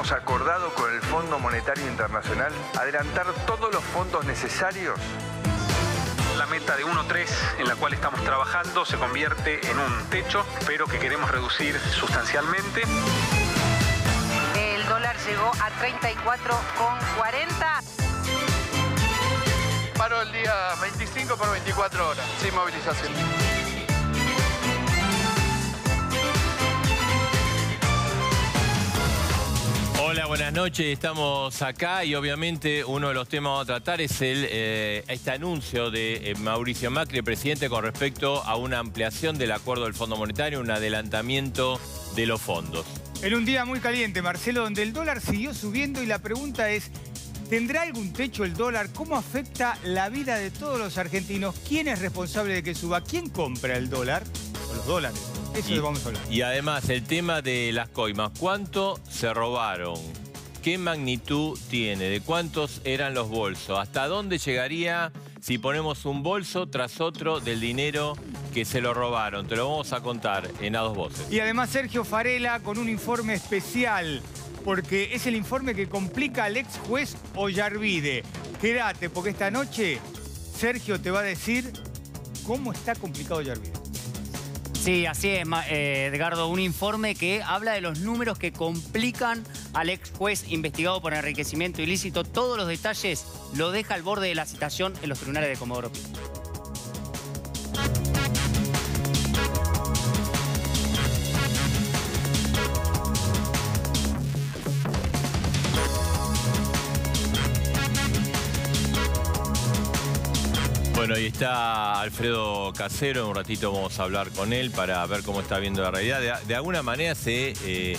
hemos acordado con el Fondo Monetario Internacional adelantar todos los fondos necesarios la meta de 1.3 en la cual estamos trabajando se convierte en un techo, pero que queremos reducir sustancialmente. El dólar llegó a 34,40. Paro el día 25 por 24 horas, sin movilización. Hola, buenas noches. Estamos acá y obviamente uno de los temas a tratar es el, eh, este anuncio de eh, Mauricio Macri, presidente, con respecto a una ampliación del acuerdo del Fondo Monetario, un adelantamiento de los fondos. En un día muy caliente, Marcelo, donde el dólar siguió subiendo y la pregunta es, ¿tendrá algún techo el dólar? ¿Cómo afecta la vida de todos los argentinos? ¿Quién es responsable de que suba? ¿Quién compra el dólar? los dólares. Eso y, lo vamos a Y además, el tema de las coimas. ¿Cuánto se robaron? ¿Qué magnitud tiene? ¿De cuántos eran los bolsos? ¿Hasta dónde llegaría si ponemos un bolso tras otro del dinero que se lo robaron? Te lo vamos a contar en A Dos Voces. Y además Sergio Farela con un informe especial, porque es el informe que complica al ex juez Ollarvide. Quédate, porque esta noche Sergio te va a decir cómo está complicado Ollarvide. Sí, así es, eh, Edgardo. Un informe que habla de los números que complican al ex juez investigado por enriquecimiento ilícito. Todos los detalles lo deja al borde de la citación en los tribunales de Comodoro Bueno, y está Alfredo Casero, en un ratito vamos a hablar con él para ver cómo está viendo la realidad. De, alguna manera se, eh,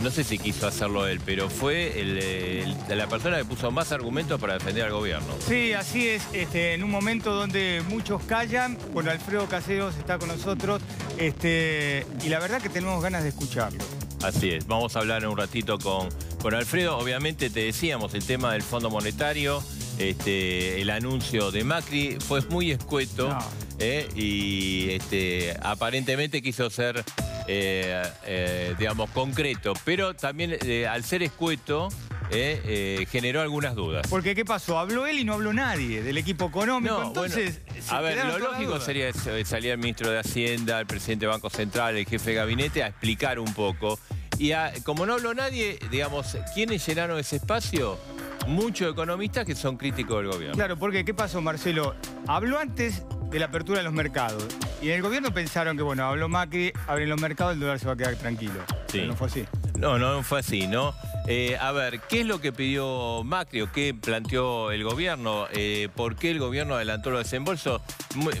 no sé si quiso hacerlo él, pero fue la persona que puso más argumentos para defender al gobierno. Sí, así es, este, en un momento donde muchos callan, bueno, Alfredo Casero está con nosotros este, y la verdad que tenemos ganas de escucharlo. Así es, vamos a hablar en un ratito con, con Alfredo. Obviamente te decíamos el tema del Fondo Monetario. Este, el anuncio de Macri fue muy escueto eh, y este, aparentemente quiso ser, eh, eh, digamos, concreto, pero también al ser escueto... generó algunas dudas. Porque ¿qué pasó? Habló él y no habló nadie del equipo económico. No, Entonces, a ver, lo lógico sería salir el ministro de Hacienda, el presidente del Banco Central, el jefe de gabinete a explicar un poco. Y como no habló nadie, digamos, ¿quiénes llenaron ese espacio? muchos economistas que son críticos del gobierno. Claro, porque ¿qué pasó, Marcelo? Habló antes de la apertura de los mercados. Y en el gobierno pensaron que, bueno, habló Macri, abren los mercados, el dólar se va a quedar tranquilo. no fue así. No, no fue así, ¿no? Eh, a ver, ¿qué es lo que pidió Macri o qué planteó el gobierno? Eh, ¿Por qué el gobierno adelantó los desembolsos?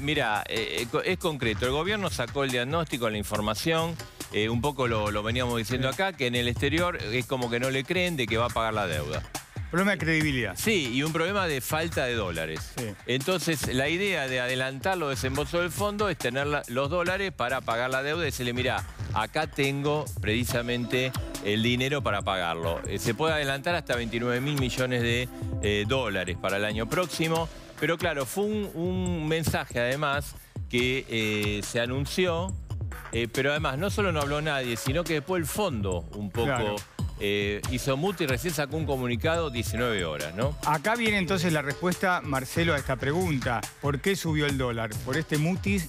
Mirá, mira, eh, es concreto. El gobierno sacó el diagnóstico, la información. un poco lo veníamos diciendo acá, que en el exterior es como que no le creen de que va a pagar la deuda. Problema de credibilidad. Sí, y un problema de falta de dólares. Entonces, la idea de adelantar los desembolsos del fondo es tener los dólares para pagar la deuda y decirle, mira, acá tengo precisamente el dinero para pagarlo. Eh, se puede adelantar hasta 29 mil millones de eh, dólares para el año próximo. Pero claro, fue un, mensaje además que eh, se anunció, pero además no solo no habló nadie, sino que después el fondo un poco... Eh, hizo Mutis, recién sacó un comunicado 19 horas, ¿no? Acá viene entonces la respuesta, Marcelo, a esta pregunta. ¿Por qué subió el dólar? ¿Por este Mutis?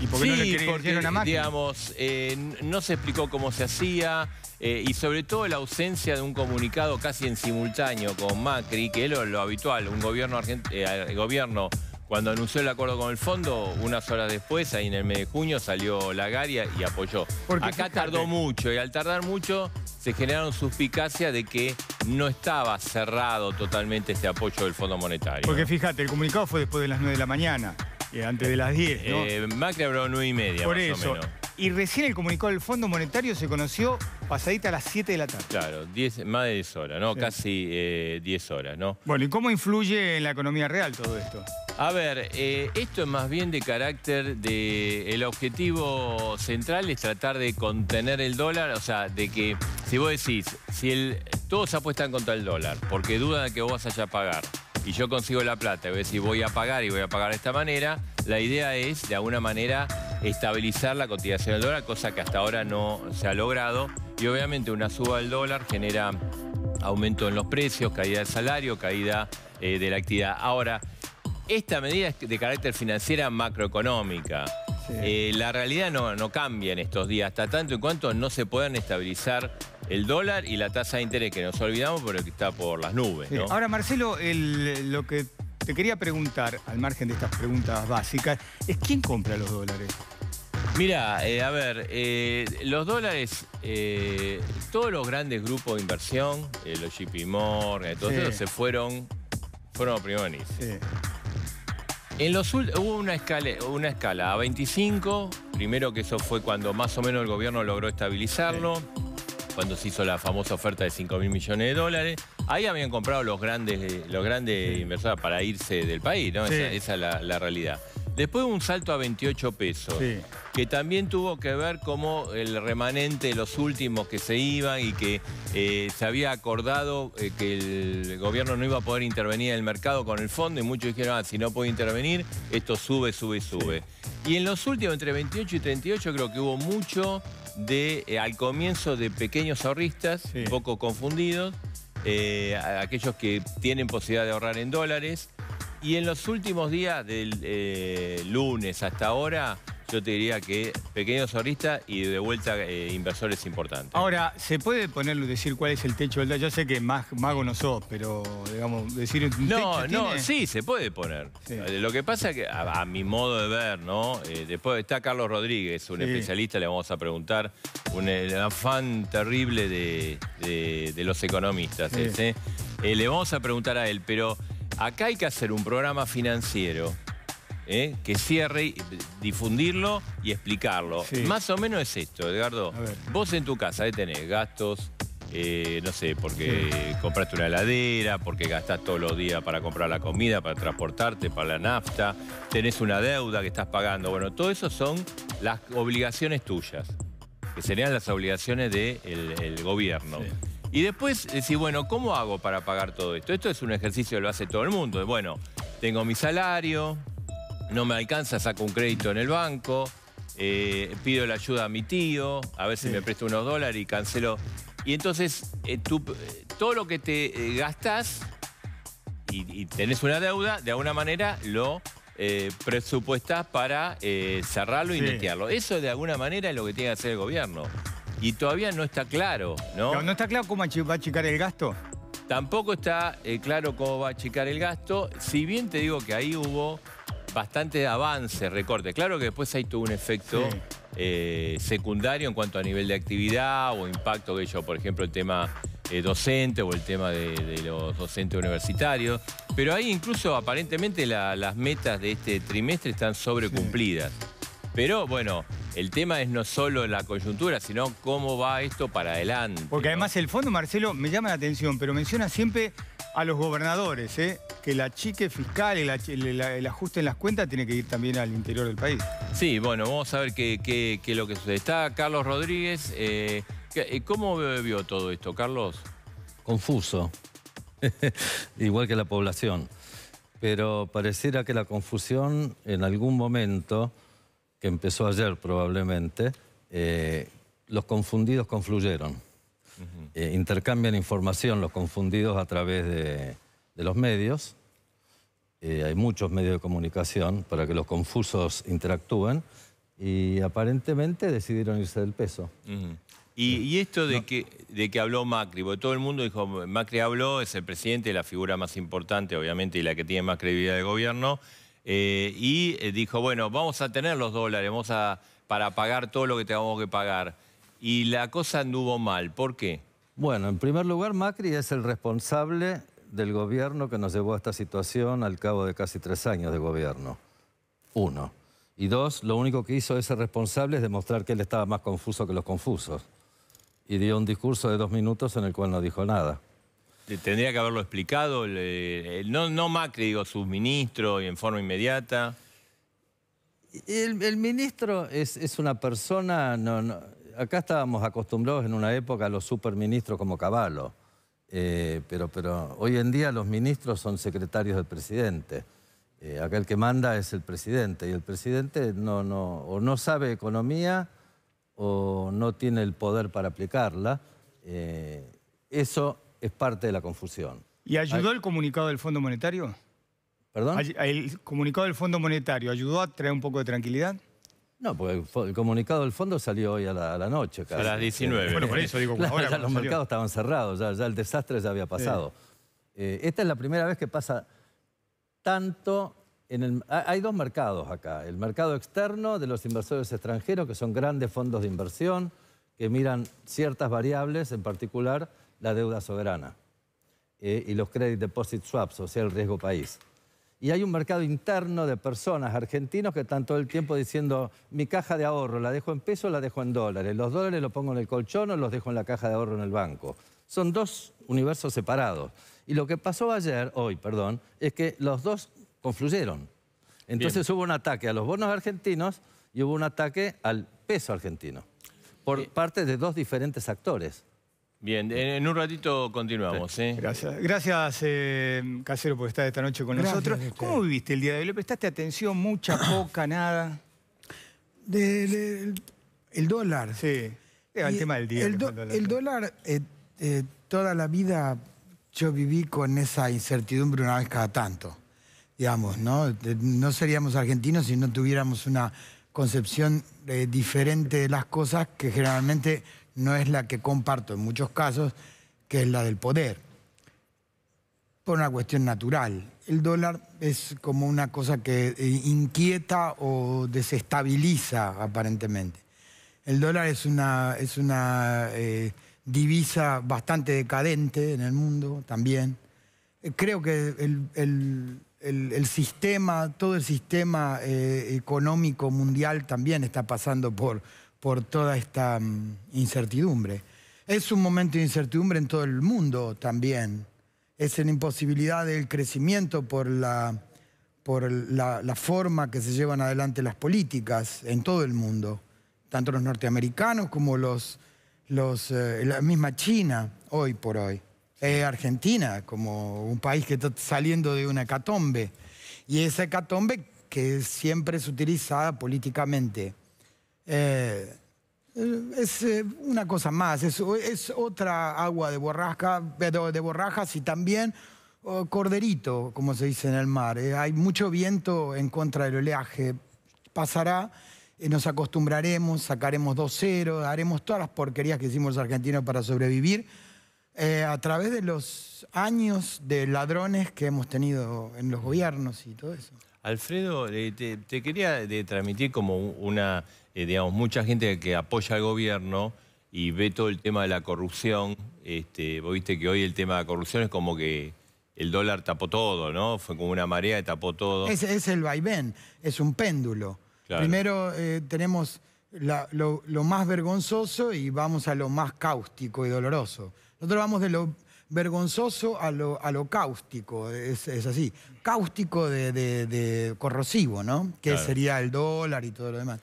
¿Y por qué no le porque, digamos, eh, no se explicó cómo se hacía eh, y sobre todo la ausencia de un comunicado casi en simultáneo con Macri, que es lo, habitual, un gobierno, el gobierno cuando anunció el acuerdo con el fondo, unas horas después, ahí en el mes de junio, salió Lagaria y apoyó. Acá tardó mucho y al tardar mucho se generaron suspicacias de que no estaba cerrado totalmente este apoyo del Fondo Monetario. Porque fíjate, el comunicado fue después de las 9 de la mañana, eh, antes de las 10, ¿no? Eh, Macri habló 9 y media, Por más eso, o menos. Y recién el comunicado del Fondo Monetario se conoció pasadita a las 7 de la tarde. Claro, más de 10 horas, ¿no? Casi 10 eh, horas, ¿no? Bueno, ¿y cómo influye en la economía real todo esto? A ver, eh, esto es más bien de carácter de... El objetivo central es tratar de contener el dólar, o sea, de que, si vos decís, si el, todos apuestan contra el dólar, porque dudan que vos vas a pagar, y yo consigo la plata, voy a decir, voy a pagar y voy a pagar de esta manera, la idea es, de alguna manera, estabilizar la cotización del dólar, cosa que hasta ahora no se ha logrado. Y obviamente una suba del dólar genera aumento en los precios, caída del salario, caída eh, de la actividad. Ahora, esta medida es de carácter financiera macroeconómica. Eh, la realidad no, no cambia en estos días, hasta tanto y cuanto no se puedan estabilizar el dólar y la tasa de interés, que nos olvidamos, pero que está por las nubes. ¿no? Ahora, Marcelo, lo que te quería preguntar, al margen de estas preguntas básicas, es quién compra los dólares. Mira, eh, a ver, eh, los dólares, eh, todos los grandes grupos de inversión, los JP Morgan, todos ellos se fueron, fueron a Primonis. Sí. En los hubo una escala, una escala a 25, primero que eso fue cuando más o menos el gobierno logró estabilizarlo cuando se hizo la famosa oferta de 5 mil millones de dólares. Ahí habían comprado los grandes, los grandes inversores para irse del país, Esa, es la, realidad. Después un salto a 28 pesos, que también tuvo que ver como el remanente, los últimos que se iban y que eh, se había acordado eh, que el gobierno no iba a poder intervenir en el mercado con el fondo y muchos dijeron, ah, si no puede intervenir, esto sube, sube, sube. Y en los últimos, entre 28 y 38, creo que hubo mucho de, eh, al comienzo de pequeños ahorristas, un poco confundidos, eh, aquellos que tienen posibilidad de ahorrar en dólares. Y en los últimos días, del eh, lunes hasta ahora, yo te diría que pequeño ahorristas y de vuelta inversor eh, inversores importante. Ahora, ¿se puede ponerlo decir cuál es el techo del Yo sé que más mago no sos, pero digamos, decir No, no, sí, se puede poner. Lo que pasa que, a, mi modo de ver, ¿no? Eh, después está Carlos Rodríguez, un especialista, le vamos a preguntar, un, afán terrible de, los economistas. Eh, le vamos a preguntar a él, pero acá hay que hacer un programa financiero ¿eh? que cierre, difundirlo y explicarlo. Más o menos es esto, Edgardo. Vos en tu casa ¿eh? tenés gastos, eh, no sé, porque compraste una heladera, porque gastás todos los días para comprar la comida, para transportarte, para la nafta, tenés una deuda que estás pagando. Bueno, todo eso son las obligaciones tuyas, que serían las obligaciones del gobierno. Y después decís bueno, ¿cómo hago para pagar todo esto? Esto es un ejercicio que lo hace todo el mundo. Bueno, tengo mi salario, no me alcanza, saco un crédito en el banco, eh, pido la ayuda a mi tío, a veces me presta unos dólares y cancelo. Y entonces eh, tú, eh, todo lo que te gastás y, tenés una deuda, de alguna manera lo eh, para cerrarlo y netearlo. Eso de alguna manera es lo que tiene que hacer el gobierno. Y todavía no está claro, ¿no? No, no está claro cómo va a achicar el gasto. Tampoco está claro cómo va a achicar el gasto, si bien te digo que ahí hubo bastante avance, recorte. Claro que después ahí tuvo un efecto eh, secundario en cuanto a nivel de actividad o impacto que ello, por ejemplo, el tema eh, docente o el tema de, los docentes universitarios. Pero ahí incluso aparentemente las metas de este trimestre están sobrecumplidas. Pero bueno, el tema es no solo la coyuntura, sino cómo va esto para adelante. Porque además el fondo, Marcelo, me llama la atención, pero menciona siempre a los gobernadores, ¿eh? que la chique fiscal, el, ajuste en las cuentas tiene que ir también al interior del país. Sí, bueno, vamos a ver qué, es lo que sucede. Está Carlos Rodríguez. Eh, eh, ¿Cómo vio todo esto, Carlos? Confuso, igual que la población. Pero pareciera que la confusión en algún momento que empezó ayer probablemente, eh, los confundidos confluyeron. Eh, intercambian información los confundidos a través de, los medios. Eh, hay muchos medios de comunicación para que los confusos interactúen y aparentemente decidieron irse del peso. y, esto de, que, de que habló Macri, porque todo el mundo dijo, Macri habló, es el presidente, la figura más importante obviamente y la que tiene más credibilidad de gobierno, eh, y eh, dijo, bueno, vamos a tener los dólares, vamos a, para pagar todo lo que tengamos que pagar. Y la cosa anduvo mal, ¿por qué? Bueno, en primer lugar, Macri es el responsable del gobierno que nos llevó a esta situación al cabo de casi tres años de gobierno. Uno. Y dos, lo único que hizo ese responsable es demostrar que él estaba más confuso que los confusos. Y dio un discurso de dos minutos en el cual no dijo nada. Eh, tendría que haberlo explicado, eh, no, no Macri, digo, su ministro y en forma inmediata. El, ministro es, una persona, acá estábamos acostumbrados en una época a los superministros como Caballo, eh, pero, pero hoy en día los ministros son secretarios del presidente. acá el que manda es el presidente y el presidente no, no, o no sabe economía o no tiene el poder para aplicarla. eso es parte de la confusión. ¿Y ayudó el comunicado del Fondo Monetario? ¿Perdón? ¿El comunicado del Fondo Monetario ayudó a traer un poco de tranquilidad? No, porque el, comunicado del fondo salió hoy a la, noche. casi. A las 19. Bueno, por eso digo, ahora los mercados estaban cerrados, ya, el desastre ya había pasado. Eh, esta es la primera vez que pasa tanto... En el, hay dos mercados acá. El mercado externo de los inversores extranjeros, que son grandes fondos de inversión, que miran ciertas variables en particular la deuda soberana eh, y los credit deposit swaps, o sea, el riesgo país. Y hay un mercado interno de personas argentinos que están todo el tiempo diciendo, mi caja de ahorro, ¿la dejo en pesos o la dejo en dólares? ¿Los dólares los pongo en el colchón o los dejo en la caja de ahorro en el banco? Son dos universos separados. Y lo que pasó ayer, hoy, perdón, es que los dos confluyeron. Entonces hubo un ataque a los bonos argentinos y hubo un ataque al peso argentino por eh. parte de dos diferentes actores. Bien, en un ratito continuamos. ¿eh? Gracias, Gracias eh, Casero, por estar esta noche con nosotros. ¿Cómo viviste el día de hoy? ¿Le prestaste atención? ¿Mucha, poca, nada? el, dólar. Sí, el tema del El, dólar, eh, toda la vida yo viví con esa incertidumbre una vez cada tanto, digamos, ¿no? No seríamos argentinos si no tuviéramos una concepción diferente de las cosas que generalmente no es la que comparto en muchos casos, que es la del poder. Por una cuestión natural. El dólar es como una cosa que inquieta o desestabiliza aparentemente. El dólar es una, es una eh, divisa bastante decadente en el mundo también. Eh, creo que el, sistema, todo el sistema eh, económico mundial también está pasando por, por toda esta mm, incertidumbre. Es un momento de incertidumbre en todo el mundo también. Es la imposibilidad del crecimiento por la, por la, forma que se llevan adelante las políticas en todo el mundo, tanto los norteamericanos como los, los, eh, la misma China hoy por hoy. Eh, Argentina como un país que está saliendo de una hecatombe. Y esa hecatombe que siempre es utilizada políticamente. Eh, es eh, una cosa más, es, es, otra agua de borrasca, de borrajas y también oh, corderito, como se dice en el mar. Eh, hay mucho viento en contra del oleaje. Pasará, nos acostumbraremos, sacaremos 2-0, haremos todas las porquerías que hicimos los argentinos para sobrevivir. a través de los años de ladrones que hemos tenido en los gobiernos y todo eso. Alfredo, te, te quería transmitir como una eh, digamos, mucha gente que apoya al gobierno y ve todo el tema de la corrupción. Este, vos viste que hoy el tema de la corrupción es como que el dólar tapó todo, ¿no? Fue como una marea que tapó todo. Es, es el vaivén, es un péndulo. Primero eh, tenemos lo, más vergonzoso y vamos a lo más cáustico y doloroso. Nosotros vamos de lo vergonzoso a lo, cáustico, es, así, cáustico de, corrosivo, ¿no? Que sería el dólar y todo lo demás.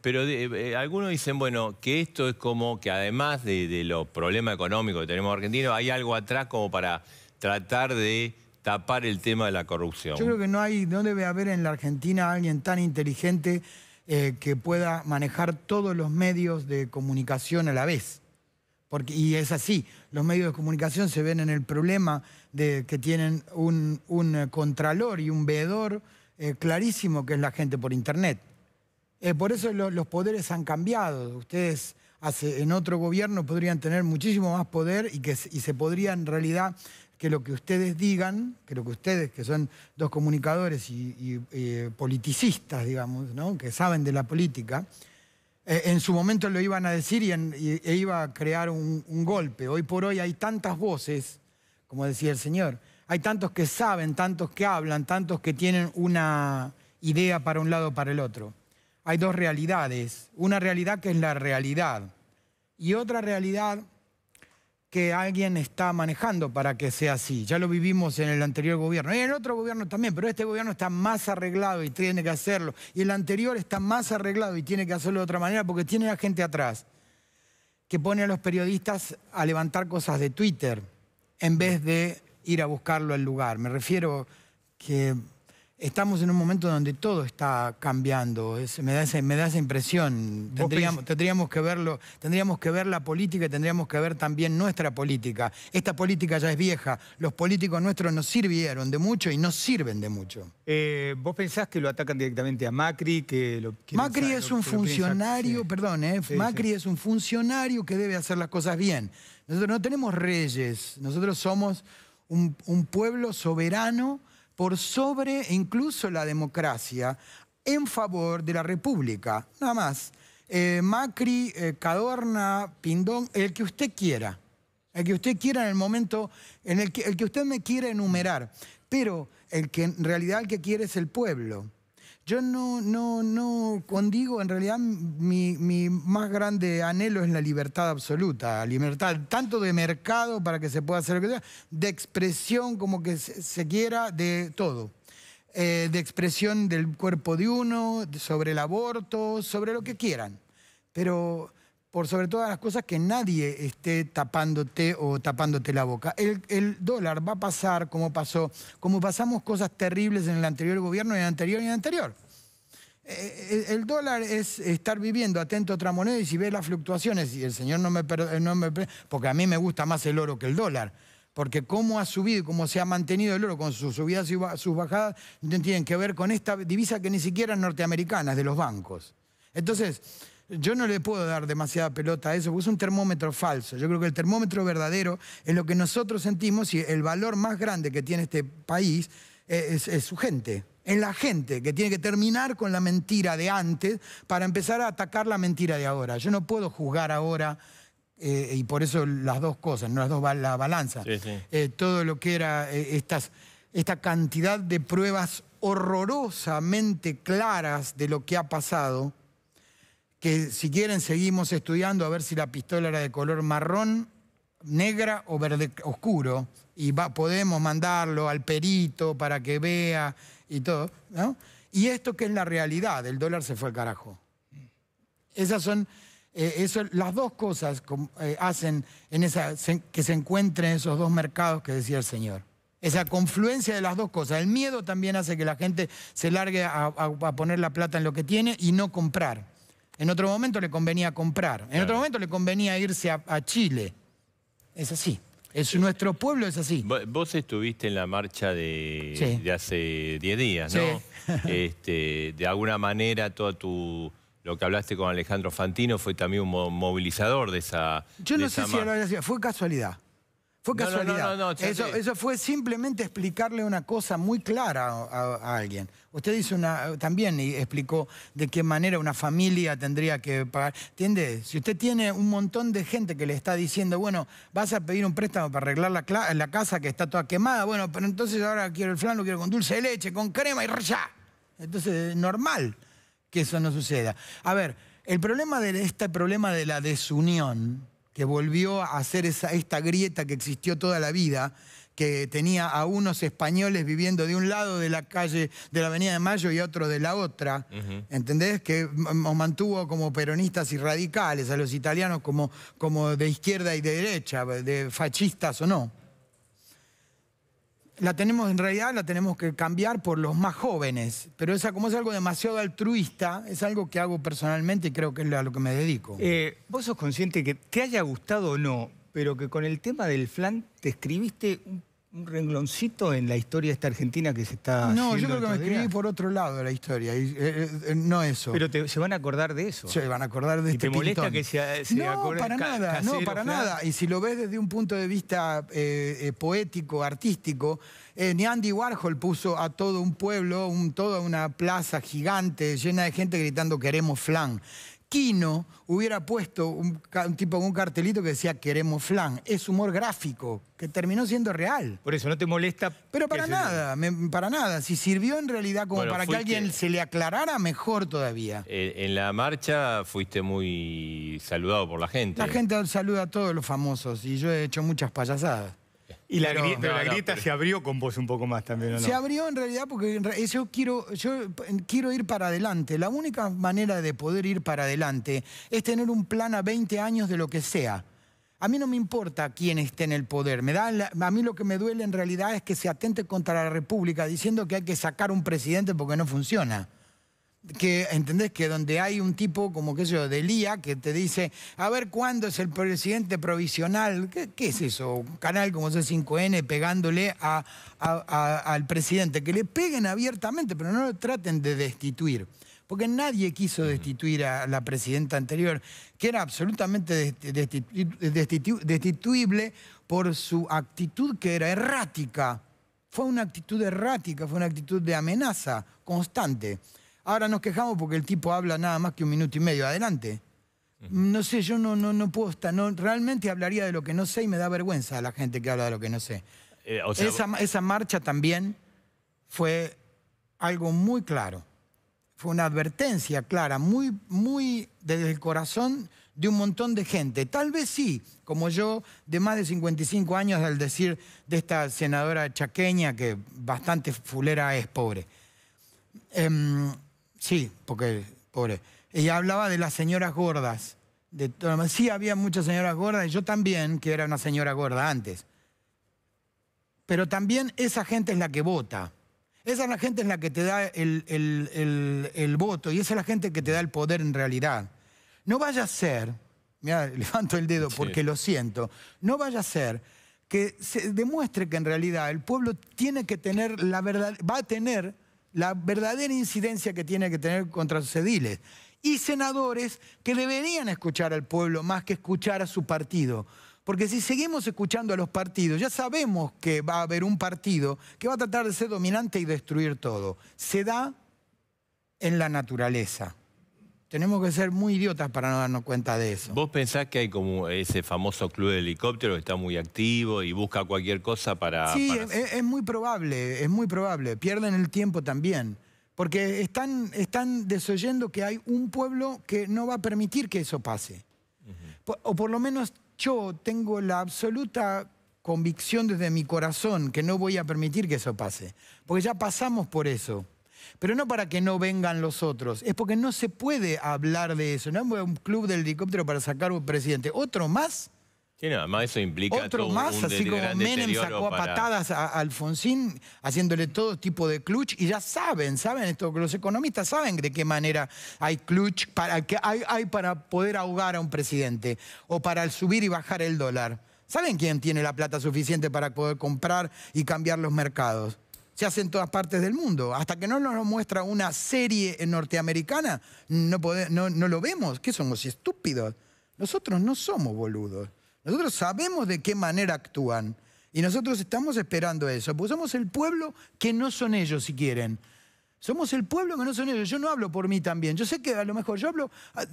Pero eh, algunos dicen, bueno, que esto es como que además de, los problemas económicos que tenemos argentinos, hay algo atrás como para tratar de tapar el tema de la corrupción. Yo creo que no, hay, debe haber en la Argentina alguien tan inteligente eh, que pueda manejar todos los medios de comunicación a la vez y es así, los medios de comunicación se ven en el problema de que tienen un, eh, contralor y un veedor eh, clarísimo que es la gente por Internet. Eh, por eso los poderes han cambiado. Ustedes en otro gobierno podrían tener muchísimo más poder y, que, se podría en realidad que lo que ustedes digan, que lo que ustedes, que son dos comunicadores y, politicistas, digamos, que saben de la política, eh, en su momento lo iban a decir y e iba a crear un, un, golpe. Hoy por hoy hay tantas voces, como decía el señor, hay tantos que saben, tantos que hablan, tantos que tienen una idea para un lado o para el otro. Hay dos realidades, una realidad que es la realidad y otra realidad que alguien está manejando para que sea así. Ya lo vivimos en el anterior gobierno. Y en el otro gobierno también, pero este gobierno está más arreglado y tiene que hacerlo. Y el anterior está más arreglado y tiene que hacerlo de otra manera porque tiene la gente atrás que pone a los periodistas a levantar cosas de Twitter en vez de ir a buscarlo al lugar. Me refiero que estamos en un momento donde todo está cambiando. me, da esa, me, da esa, impresión. Tendríamos, que verlo, tendríamos que ver la política y tendríamos que ver también nuestra política. Esta política ya es vieja. Los políticos nuestros nos sirvieron de mucho y nos sirven de mucho. Eh, ¿Vos pensás que lo atacan directamente a Macri? Que lo Macri es un funcionario, perdón, eh, Macri es un funcionario que debe hacer las cosas bien. Nosotros no tenemos reyes, nosotros somos un pueblo soberano por sobre incluso la democracia en favor de la República, nada más. Eh, Macri, eh, Cadorna, Pindón, el que usted quiera, el que usted quiera en el momento, en el que, el que usted me quiera enumerar, pero el que en realidad el que quiere es el pueblo. Yo no, no, no digo, en realidad mi, más grande anhelo es la libertad absoluta, libertad tanto de mercado para que se pueda hacer lo que sea, de expresión como que se, quiera, de todo. Eh, de expresión del cuerpo de uno, sobre el aborto, sobre lo que quieran. Pero por sobre todas las cosas, que nadie esté tapándote o tapándote la boca. El, dólar va a pasar como pasó, como pasamos cosas terribles en el anterior gobierno, en el anterior y en el anterior. Eh, el, dólar es estar viviendo atento a otra moneda y si ve las fluctuaciones, y el señor no me, eh, no me... Porque a mí me gusta más el oro que el dólar porque cómo ha subido y cómo se ha mantenido el oro con sus subidas y sus bajadas, tienen que ver con esta divisa que ni siquiera es norteamericana, es de los bancos. Entonces, yo no le puedo dar demasiada pelota a eso, porque es un termómetro falso. Yo creo que el termómetro verdadero es lo que nosotros sentimos y el valor más grande que tiene este país eh, es, su gente. Es la gente que tiene que terminar con la mentira de antes para empezar a atacar la mentira de ahora. Yo no puedo juzgar ahora eh, y por eso las dos cosas, no las dos la balanza, eh, todo lo que era esta cantidad de pruebas horrorosamente claras de lo que ha pasado, que si quieren seguimos estudiando a ver si la pistola era de color marrón, negra o verde oscuro. Y podemos mandarlo al perito para que vea y todo. Y esto que es la realidad, el dólar se fue al carajo. Esas son eh, eso, las dos cosas que eh, hacen se, que se encuentren esos dos mercados que decía el Señor. Esa confluencia de las dos cosas. El miedo también hace que la gente se largue a poner la plata en lo que tiene y no comprar. En otro momento le convenía comprar. En otro momento le convenía irse a, Chile. Es así. Es, nuestro pueblo es así. Vos estuviste en la marcha de, hace 10 días, ¿no? Este, de alguna manera, todo tu, lo que hablaste con Alejandro Fantino fue también un movilizador de esa Yo no sé si lo fue casualidad. Fue casualidad. No, no, no, eso, fue simplemente explicarle una cosa muy clara a alguien. Usted dice una, también y explicó de qué manera una familia tendría que pagar. ¿Entiende? Si usted tiene un montón de gente que le está diciendo, bueno, vas a pedir un préstamo para arreglar la, casa que está toda quemada, bueno, pero entonces ahora quiero el flan, lo quiero con dulce de leche, con crema y ya. Entonces es normal que eso no suceda. A ver, el problema de este problema de la desunión, que volvió a ser esa, esta grieta que existió toda la vida, que tenía a unos españoles viviendo de un lado de la calle de la Avenida de Mayo y otro de la otra, ¿entendés? Que nos mantuvo como peronistas y radicales, a los italianos como, como de izquierda y de derecha, de fascistas o no. La tenemos en realidad, la tenemos que cambiar por los más jóvenes, pero esa como es algo demasiado altruista, es algo que hago personalmente y creo que es a lo que me dedico. Eh, vos sos consciente que te haya gustado o no, pero que con el tema del flan te escribiste un un rengloncito en la historia de esta argentina que se está No, yo creo que me escribí por otro lado de la historia, eh, eh, eh, no eso. Pero se van a acordar de eso. Se van a acordar de ¿Y este te molesta que se, se no, para nada, no, para nada. Y si lo ves desde un punto de vista poético, artístico, ni Andy Warhol puso a todo un pueblo, un, toda una plaza gigante llena de gente gritando queremos flan. Quino hubiera puesto un, tipo con un cartelito que decía queremos flan. Es humor gráfico, que terminó siendo real. Por eso, ¿no te molesta? Pero para nada, para nada. Si sirvió en realidad como para que alguien se le aclarara, mejor todavía. en la marcha fuiste muy saludado por la gente. La gente saluda a todos los famosos y yo he hecho muchas payasadas. Y la, pero, la se abrió con vos un poco más también, no? Se abrió en realidad porque yo, quiero, yo quiero ir para adelante. La única manera de poder ir para adelante es tener un plan a 20 años de lo que sea. A mí no me importa quién esté en el poder. Me da a mí lo que me duele en realidad es que se atente contra la República diciendo que hay que sacar un presidente porque no funciona que, ¿entendés? Que donde hay un tipo como que yo, de Lía, que te dice, a ver cuándo es el presidente provisional, ¿qué, es eso? Un canal como C5N pegándole al presidente, que le peguen abiertamente, pero no lo traten de destituir. Porque nadie quiso destituir a la presidenta anterior, que era absolutamente destituible por su actitud que era errática. Fue una actitud errática, fue una actitud de amenaza constante. Ahora nos quejamos porque el tipo habla nada más que un minuto y medio. Adelante. No sé, yo no, no, no puedo estar. No, realmente hablaría de lo que no sé y me da vergüenza a la gente que habla de lo que no sé. Eh, esa, marcha también fue algo muy claro. Fue una advertencia clara, muy, muy desde el corazón de un montón de gente. Tal vez sí, como yo, de más de 55 años, al decir de esta senadora chaqueña que bastante fulera es, pobre. Em, Sí, porque, pobre. Ella hablaba de las señoras gordas. De sí, había muchas señoras gordas, y yo también, que era una señora gorda antes. Pero también esa gente es la que vota. Esa es la gente es la que te da el, voto y esa es la gente que te da el poder en realidad. No vaya a ser, mira, levanto el dedo porque lo siento, no vaya a ser que se demuestre que en realidad el pueblo tiene que tener la verdad, va a tener la verdadera incidencia que tiene que tener contra sus ediles. Y senadores que deberían escuchar al pueblo más que escuchar a su partido. Porque si seguimos escuchando a los partidos, ya sabemos que va a haber un partido que va a tratar de ser dominante y destruir todo. Se da en la naturaleza. Tenemos que ser muy idiotas para no darnos cuenta de eso. ¿Vos pensás que hay como ese famoso club de helicópteros que está muy activo y busca cualquier cosa para...? Sí, Es, muy probable, es muy probable. Pierden el tiempo también. Porque están, están desoyendo que hay un pueblo que no va a permitir que eso pase. o por lo menos yo tengo la absoluta convicción desde mi corazón que no voy a permitir que eso pase. Porque ya pasamos por eso. Pero no para que no vengan los otros, es porque no se puede hablar de eso. No es un club del helicóptero para sacar un presidente. ¿Otro más? Sí, nada más eso implica Otro más, así como Menem sacó a patadas a Alfonsín, haciéndole todo tipo de clutch, y ya saben, saben esto, los economistas saben de qué manera hay clutch, para, que hay para poder ahogar a un presidente, o para subir y bajar el dólar. ¿Saben quién tiene la plata suficiente para poder comprar y cambiar los mercados? se hace en todas partes del mundo. Hasta que no nos lo muestra una serie norteamericana, no, no, lo vemos. ¿Qué somos estúpidos? Nosotros no somos boludos. Nosotros sabemos de qué manera actúan. Y nosotros estamos esperando eso, porque somos el pueblo que no son ellos si quieren. Somos el pueblo que no son ellos. Yo no hablo por mí también. Yo sé que a lo mejor yo hablo ah,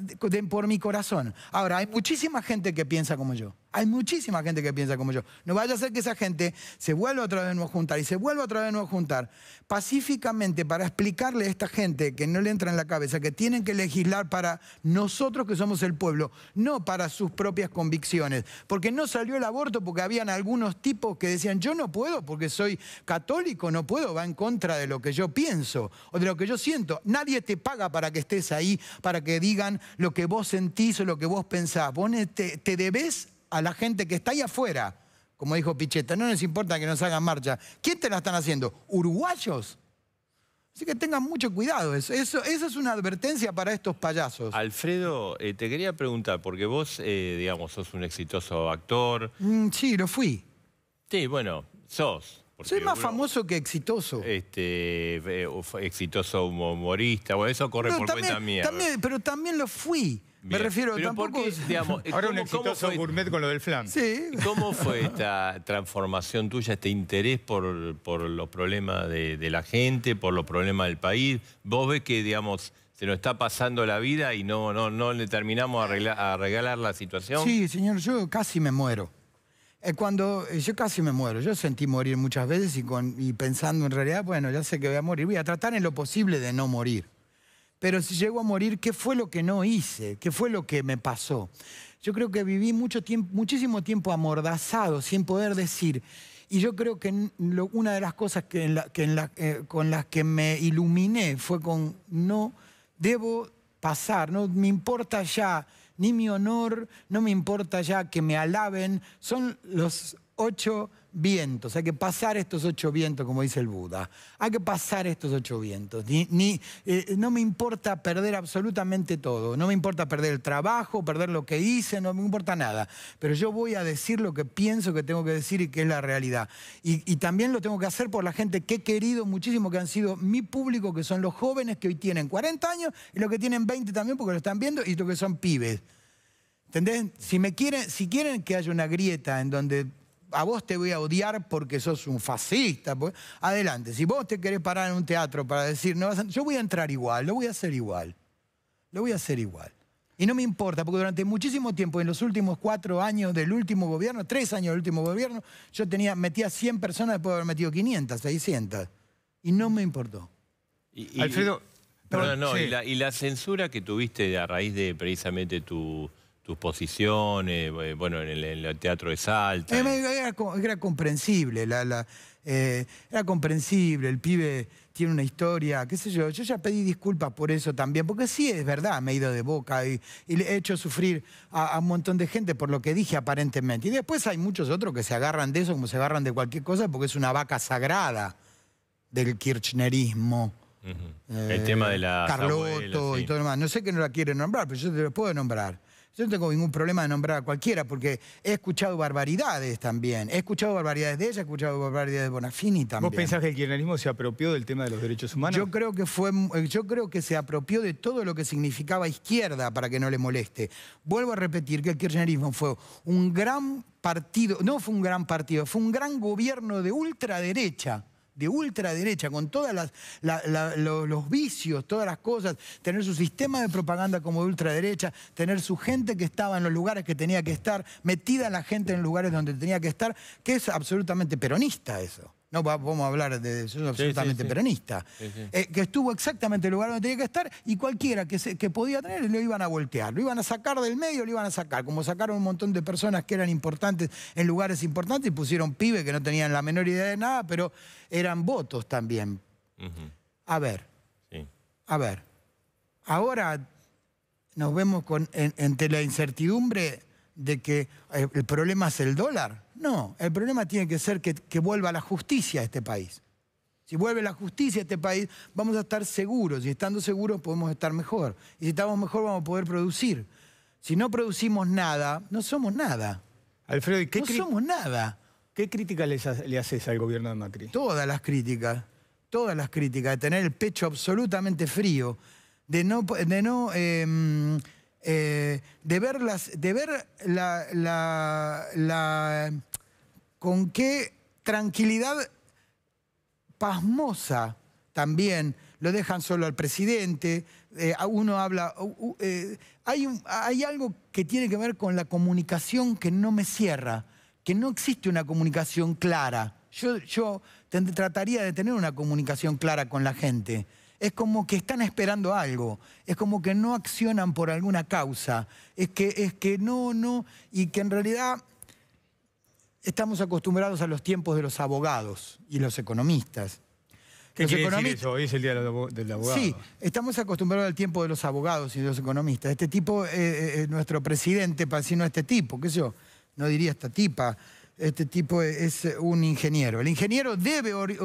por mi corazón. Ahora, hay muchísima gente que piensa como yo. Hay muchísima gente que piensa como yo. No vaya a ser que esa gente se vuelva otra vez a juntar y se vuelva otra vez a juntar pacíficamente para explicarle a esta gente que no le entra en la cabeza que tienen que legislar para nosotros que somos el pueblo, no para sus propias convicciones. Porque no salió el aborto porque habían algunos tipos que decían yo no puedo porque soy católico, no puedo, va en contra de lo que yo pienso o de lo que yo siento. Nadie te paga para que estés ahí, para que digan lo que vos sentís o lo que vos pensás. Vos te, te debes a la gente que está ahí afuera, como dijo Pichetta, no nos importa que nos hagan marcha. ¿Quién te la están haciendo? ¿Uruguayos? Así que tengan mucho cuidado, eso, esa es una advertencia para estos payasos. Alfredo, eh, te quería preguntar, porque vos, eh, digamos, sos un exitoso actor. Mm, sí, lo fui. Sí, bueno, sos. Soy más famoso que exitoso. Este, eh, exitoso humorista, bueno, eso corre por cuenta mía. También, pero también lo fui. Me refiero tampoco... Eh, un exitoso gourmet con lo del flan. ¿Cómo fue esta transformación tuya, este interés por, por los problemas de, la gente, por los problemas del país? Vos ves que, digamos, se nos está pasando la vida y no, no, no le terminamos a, arreglar, regalar la situación. Sí, señor, yo casi me muero. Eh, cuando eh, yo casi me muero, yo sentí morir muchas veces y, con, y pensando en realidad, bueno, ya sé que voy a morir, voy a tratar en lo posible de no morir pero si llego a morir, ¿qué fue lo que no hice? ¿Qué fue lo que me pasó? Yo creo que viví mucho tiempo, muchísimo tiempo amordazado, sin poder decir. Y yo creo que una de las cosas que, eh, con las que me iluminé fue con no debo pasar, no me importa ya ni mi honor, no me importa ya que me alaben. Son los ocho vientos, hay que pasar estos ocho vientos, como dice el Buda. Hay que pasar estos ocho vientos. Ni, eh, no me importa perder absolutamente todo. No me importa perder el trabajo, perder lo que hice, no me importa nada. Pero yo voy a decir lo que pienso que tengo que decir y que es la realidad. Y, también lo tengo que hacer por la gente que he querido muchísimo, que han sido mi público, que son los jóvenes que hoy tienen 40 años y los que tienen 20 también, porque lo están viendo, y los que son pibes. ¿Entendés? Si, me quieren, si quieren que haya una grieta en donde a vos te voy a odiar porque sos un fascista. Pues, adelante, si vos te querés parar en un teatro para decir, no, yo voy a entrar igual, lo voy a hacer igual, lo voy a hacer igual. Y no me importa, porque durante muchísimo tiempo, en los últimos cuatro años del último gobierno, tres años del último gobierno, yo tenía, metía 100 personas después de haber metido 500, 600. Y no me importó. Alfredo... Perdón, no, y la censura que tuviste a raíz de precisamente tu tus posiciones, eh, bueno, en el, teatro de Salta. Eh, era, comprensible, la, la eh, era comprensible, el pibe tiene una historia, qué sé yo, yo ya pedí disculpas por eso también, porque sí es verdad, me he ido de boca y, he hecho sufrir a, un montón de gente por lo que dije aparentemente. Y después hay muchos otros que se agarran de eso como se agarran de cualquier cosa porque es una vaca sagrada del kirchnerismo. el tema de la... Carlotto y todo lo demás. No sé que no la quieren nombrar, pero yo te lo puedo nombrar. Yo no tengo ningún problema de nombrar a cualquiera, porque he escuchado barbaridades también. He escuchado barbaridades de ella, he escuchado barbaridades de Bonafini también. ¿Vos pensás que el kirchnerismo se apropió del tema de los derechos humanos? Yo creo que, fue, yo creo que se apropió de todo lo que significaba izquierda para que no le moleste. Vuelvo a repetir que el kirchnerismo fue un gran partido, no fue un gran partido, fue un gran gobierno de ultraderecha de ultraderecha, con todos los, los vicios, todas las cosas, tener su sistema de propaganda como de ultraderecha, tener su gente que estaba en los lugares que tenía que estar, metida la gente en lugares donde tenía que estar, que es absolutamente peronista eso no vamos a hablar de es absolutamente peronista, eh, que estuvo exactamente en el lugar donde tenía que estar y cualquiera que, se, podía tener lo iban a voltear, lo iban a sacar del medio, lo iban a sacar, como sacaron un montón de personas que eran importantes en lugares importantes y pusieron pibe que no tenían la menor idea de nada, pero eran votos también. A ver, a ver, ahora nos vemos con, ante la incertidumbre de que eh, el problema es el dólar no, el problema tiene que ser que, vuelva la justicia a este país. Si vuelve la justicia a este país, vamos a estar seguros. Y estando seguros podemos estar mejor. Y si estamos mejor, vamos a poder producir. Si no producimos nada, no somos nada. Alfredo, qué No somos nada. ¿Qué crítica le, haces al gobierno de Macri? Todas las críticas. Todas las críticas. De tener el pecho absolutamente frío. De no... De no em, eh, de ver, la, con qué tranquilidad pasmosa también lo dejan solo al presidente, eh, uno habla, uh, uh, eh, hay, algo que tiene que ver con la comunicación que no me cierra, que no existe una comunicación clara. yo trataría de tener una comunicación clara con la gente es como que están esperando algo, es como que no accionan por alguna causa, es que, es que no, no, y que en realidad estamos acostumbrados a los tiempos de los abogados y los economistas. ¿Qué decir eso? Hoy es el día del abogado. Sí, estamos acostumbrados al tiempo de los abogados y los economistas. Este tipo, eh, eh, eh nuestro presidente, para no este tipo, qué sé yo, no diría esta tipa, este tipo es un ingeniero. El ingeniero debe eh,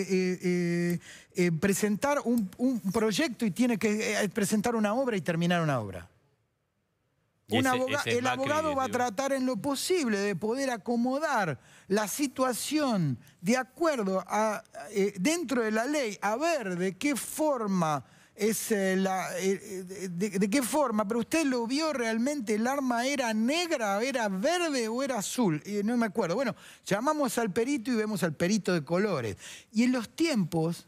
eh, eh, presentar un, proyecto y tiene que presentar una obra y terminar una obra. el abogado va a tratar en lo posible de poder acomodar la situación de acuerdo a, dentro de la ley, a ver de qué forma es eh, la, eh, eh, de, qué forma, pero usted lo vio realmente, el arma era negra, era verde o era azul, no me acuerdo. Bueno, llamamos al perito y vemos al perito de colores. Y en los tiempos,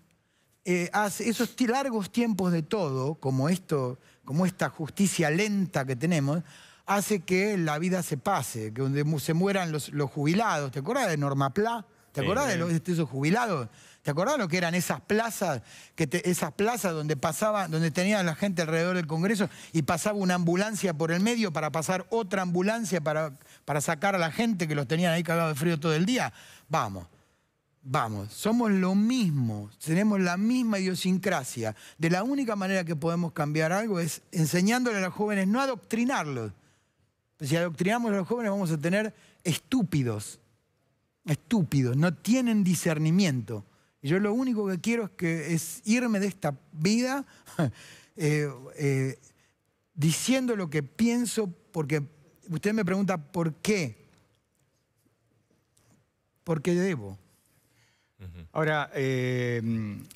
esos largos tiempos de todo, como esto, como esta justicia lenta que tenemos, hace que la vida se pase, que se mueran los, los jubilados. ¿Te acuerdas de Norma Pla? ¿Te acordás de, los, de esos jubilados? ¿Te acordás lo que eran esas plazas, esas plazas donde pasaba, donde la gente alrededor del Congreso y pasaba una ambulancia por el medio para pasar otra ambulancia para, para sacar a la gente que los tenían ahí cagados de frío todo el día? Vamos. Vamos, somos lo mismo, tenemos la misma idiosincrasia. De la única manera que podemos cambiar algo es enseñándole a los jóvenes, no adoctrinarlos. Pues si adoctrinamos a los jóvenes vamos a tener estúpidos, estúpidos, no tienen discernimiento yo lo único que quiero es, que, es irme de esta vida eh, eh, diciendo lo que pienso, porque usted me pregunta por qué. ¿Por qué debo? Ahora, eh,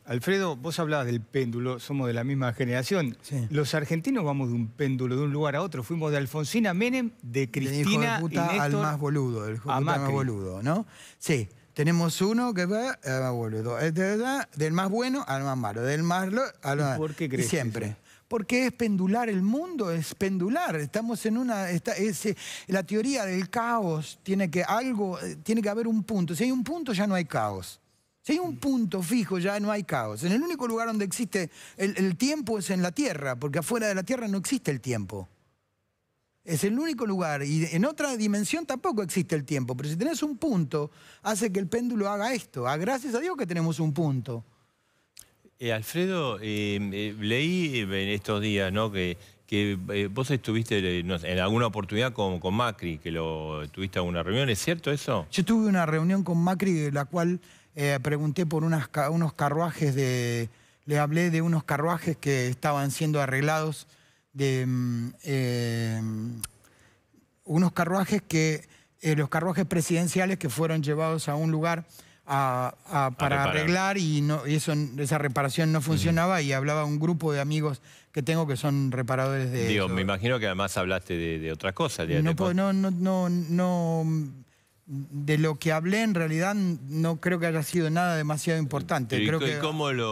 Alfredo, vos hablabas del péndulo, somos de la misma generación. Los argentinos vamos de un péndulo de un lugar a otro. Fuimos de Alfonsina Menem, de Cristina puta al más boludo, del más boludo, ¿no? Sí. Tenemos uno que va, ah, eh, De verdad, del más bueno al más malo, del malo al más... ¿Por qué crees? Siempre. porque es pendular el mundo, es pendular. Estamos en una, eh, la teoría del caos tiene que algo, eh, tiene que haber un punto. Si hay un punto ya no hay caos. Si hay un mm. punto fijo ya no hay caos. En el único lugar donde existe el tiempo es en la Tierra, porque afuera de la Tierra no existe el tiempo. Es el único lugar. Y en otra dimensión tampoco existe el tiempo. Pero si tenés un punto, hace que el péndulo haga esto. Ah, gracias a Dios que tenemos un punto. Eh, Alfredo, eh, eh, leí en estos días que, que vos estuviste en alguna oportunidad con, con, Macri, que lo tuviste alguna reunión. ¿Es cierto eso? Yo tuve una reunión con Macri, de la cual pregunté por unas, unos carruajes de... Le hablé de unos carruajes que estaban siendo arreglados de mm, eh, unos carruajes que, eh, los carruajes presidenciales que fueron llevados a un lugar para arreglar y, no, esa reparación no funcionaba y hablaba un grupo de amigos que tengo que son reparadores de Digo, me imagino que además hablaste de, otra cosa, cosas. no, no, no, no de lo que hablé en realidad no creo que haya sido nada demasiado importante. Creo que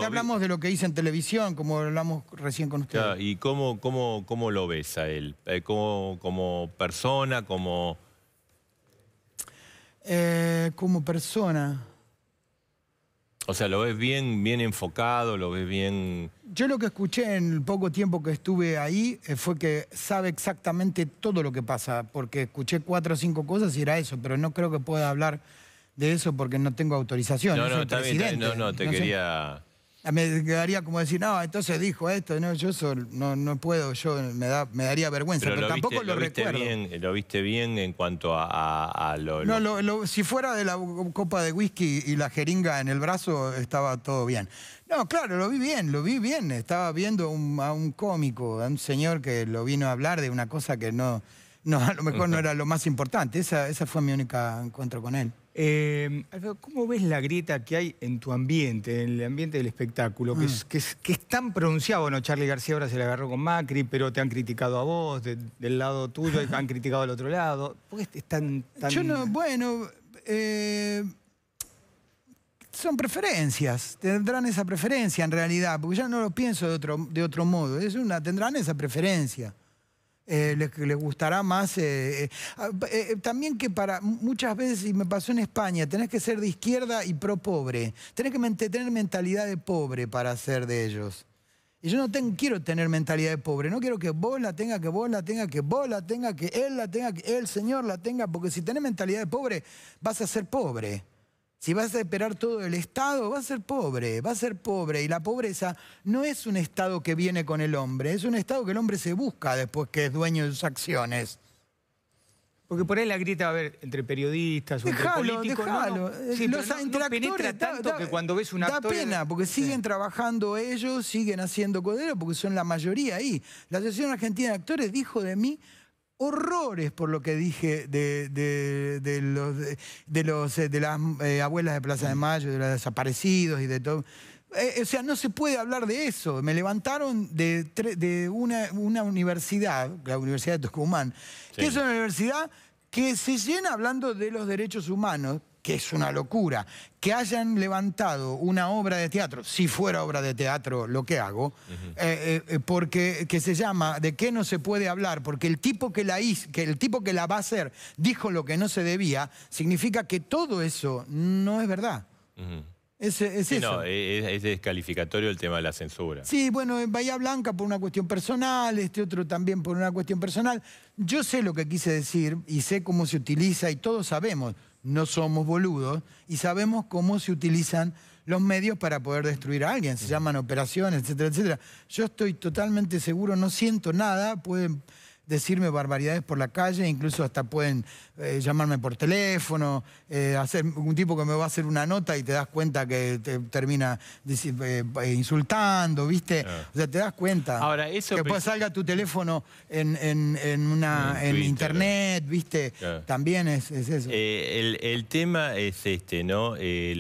hablamos de lo que hice en televisión, como hablamos recién con usted. ¿Y cómo, cómo, lo ves a él? Eh, ¿Como persona? ¿Como...? Eh, como persona... O sea, lo ves bien, bien enfocado, lo ves bien... Yo lo que escuché en el poco tiempo que estuve ahí eh, fue que sabe exactamente todo lo que pasa, porque escuché cuatro o cinco cosas y era eso, pero no creo que pueda hablar de eso porque no tengo autorización. No, no, no, no, no, te quería me quedaría como decir, no, entonces dijo esto, no, yo eso no, puedo, yo me, da, me daría vergüenza, pero, tampoco lo, recuerdo. Bien, lo viste bien en cuanto a, lo, No, si fuera de la copa de whisky y la jeringa en el brazo, estaba todo bien. No, claro, lo vi bien, lo vi bien. Estaba viendo a un cómico, a un señor que lo vino a hablar de una cosa que no, no a lo mejor no era lo más importante. Esa, esa fue mi única encuentro con él. Em, ¿cómo ves la grieta que hay en tu ambiente, en el ambiente del espectáculo, que, es, mm. tan pronunciado? Bueno, Charlie García ahora se le agarró con Macri, pero te han criticado a vos, del lado tuyo, y han criticado al otro lado. ¿Por qué es tan, Yo no, bueno, eh, son preferencias, tendrán esa preferencia en realidad, porque yo no lo pienso de otro, de otro modo, es una, tendrán esa preferencia. Eh, les le, gustará más. Eh, eh, también que para muchas veces, y me pasó en España, tenés que ser de izquierda y pro pobre. Tenés que mantener tener mentalidad de pobre para ser de ellos. Y yo no quiero tener mentalidad de pobre, no quiero que vos la tenga, que vos la tenga, que vos la tenga, que él la tenga, que el Señor la tenga, porque si tenés mentalidad de pobre, vas a ser pobre. Si vas a esperar todo el Estado, va a ser pobre, va a ser pobre. Y la pobreza no es un Estado que viene con el hombre, es un Estado que el hombre se busca después que es dueño de sus acciones. Porque por ahí la grita va a haber entre periodistas entre políticos. Dejalo. No, no. tanto que cuando ves un Da pena, porque siguen trabajando ellos, siguen haciendo codero, porque son la mayoría ahí. La Asociación Argentina de Actores dijo de mí horrores por lo que dije de, los, de, los, de eh, las eh, abuelas de Plaza de Mayo, de los desaparecidos y de todo. Eh, o sea, no se puede hablar de eso. Me levantaron de, una, una, universidad, la Universidad de Tucumán, que es una universidad que se llena hablando de los derechos humanos, que es una locura. Que hayan levantado una obra de teatro, si fuera obra de teatro lo que hago, eh, eh, porque que se llama ¿De qué no se puede hablar? Porque el tipo que, la que el tipo que la va a hacer dijo lo que no se debía, significa que todo eso no es verdad. Es, eso. No, e-, es, es, descalificatorio el tema de la censura. Sí, bueno, en Bahía Blanca por una cuestión personal, este otro también por una cuestión personal. Yo sé lo que quise decir y sé cómo se utiliza y todos sabemos no somos boludos y sabemos cómo se utilizan los medios para poder destruir a alguien. Se llaman operaciones, etcétera, etcétera. Yo estoy totalmente seguro, no siento nada, pueden decirme barbaridades por la calle, incluso hasta pueden eh, llamarme por teléfono, eh, hacer un tipo que me va a hacer una nota y te das cuenta que termina eh, insultando, ¿viste? O sea, te das cuenta. Ahora, eso que después salga tu teléfono en, una, internet, ¿viste? También es, eso. El, el, tema es este, ¿no? lo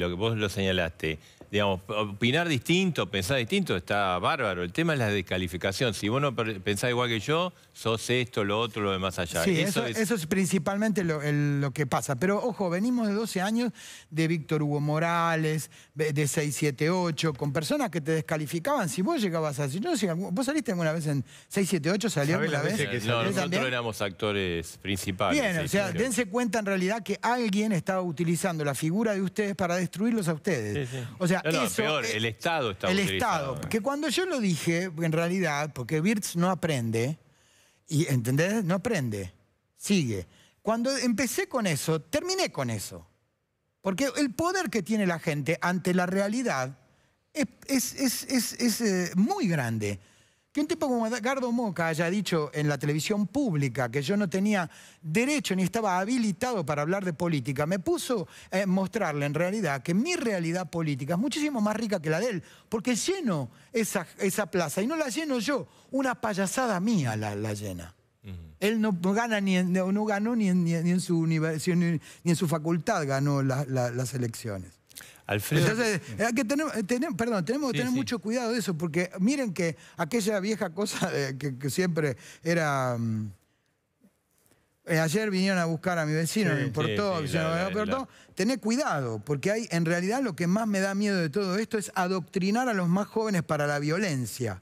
que vos lo señalaste. Digamos, opinar distinto, pensar distinto, está bárbaro. El tema es la descalificación. Si vos no pensás igual que yo, sos esto, lo otro, lo demás allá. Sí, eso, es... eso es... principalmente lo, que pasa. Pero ojo, venimos de 12 años de Víctor Hugo Morales, de 678, con personas que te descalificaban. Si vos llegabas a... Si no, vos saliste alguna vez en 678, salió alguna vez. no, nosotros éramos actores principales. Bien, o sea, dense cuenta en realidad que alguien estaba utilizando la figura de ustedes para destruirlos a ustedes. O sea, no, no, peor, el Estado está El Estado. Que cuando yo lo dije, en realidad, porque Birz no aprende, y ¿entendés? No aprende, sigue. Cuando empecé con eso, terminé con eso. Porque el poder que tiene la gente ante la realidad es, es, es eh, muy grande que un tipo como Edgardo Moca haya dicho en la televisión pública que yo no tenía derecho ni estaba habilitado para hablar de política, me puso a eh, mostrarle en realidad que mi realidad política es muchísimo más rica que la de él, porque lleno esa, esa plaza y no la lleno yo, una payasada mía la, la llena. Él no, gana ni, no, ganó ni en, su universidad, ni, en su facultad ganó las elecciones. Alfredo. Eh, que tenemos, eh, perdón, tenemos que tener mucho cuidado de eso, porque miren que aquella vieja cosa que, siempre era... Mm, eh, ayer vinieron a buscar a mi vecino, sí, me importó, Tener cuidado, porque hay, en realidad lo que más me da miedo de todo esto es adoctrinar a los más jóvenes para la violencia.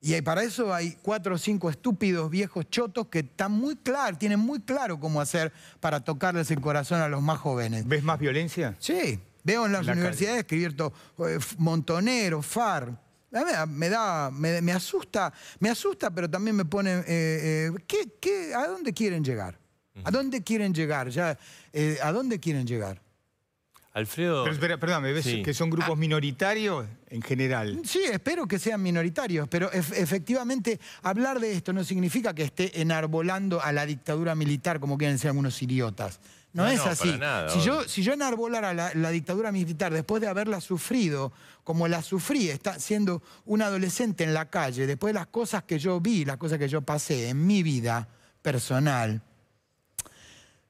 Y para eso hay cuatro o cinco estúpidos viejos chotos que están muy claros, tienen muy claro cómo hacer para tocarles el corazón a los más jóvenes. ¿Ves más violencia? Sí, Veo en las universidades calle. Eh, Montonero, FAR. Me, da, me, asusta, me asusta, pero también me pone, eh, eh, a dónde quieren llegar? ¿A dónde quieren llegar? ¿A dónde quieren llegar? Alfredo... perdón, ¿me ves que son grupos ah. minoritarios en general? Sí, espero que sean minoritarios, pero efectivamente hablar de esto no significa que esté enarbolando a la dictadura militar como quieren ser algunos idiotas. No, es así. si, yo, si enarbolara la, dictadura militar después de haberla sufrido, como la sufrí, está, siendo un adolescente en la calle, después de las cosas que yo vi, las cosas que yo pasé en mi vida personal,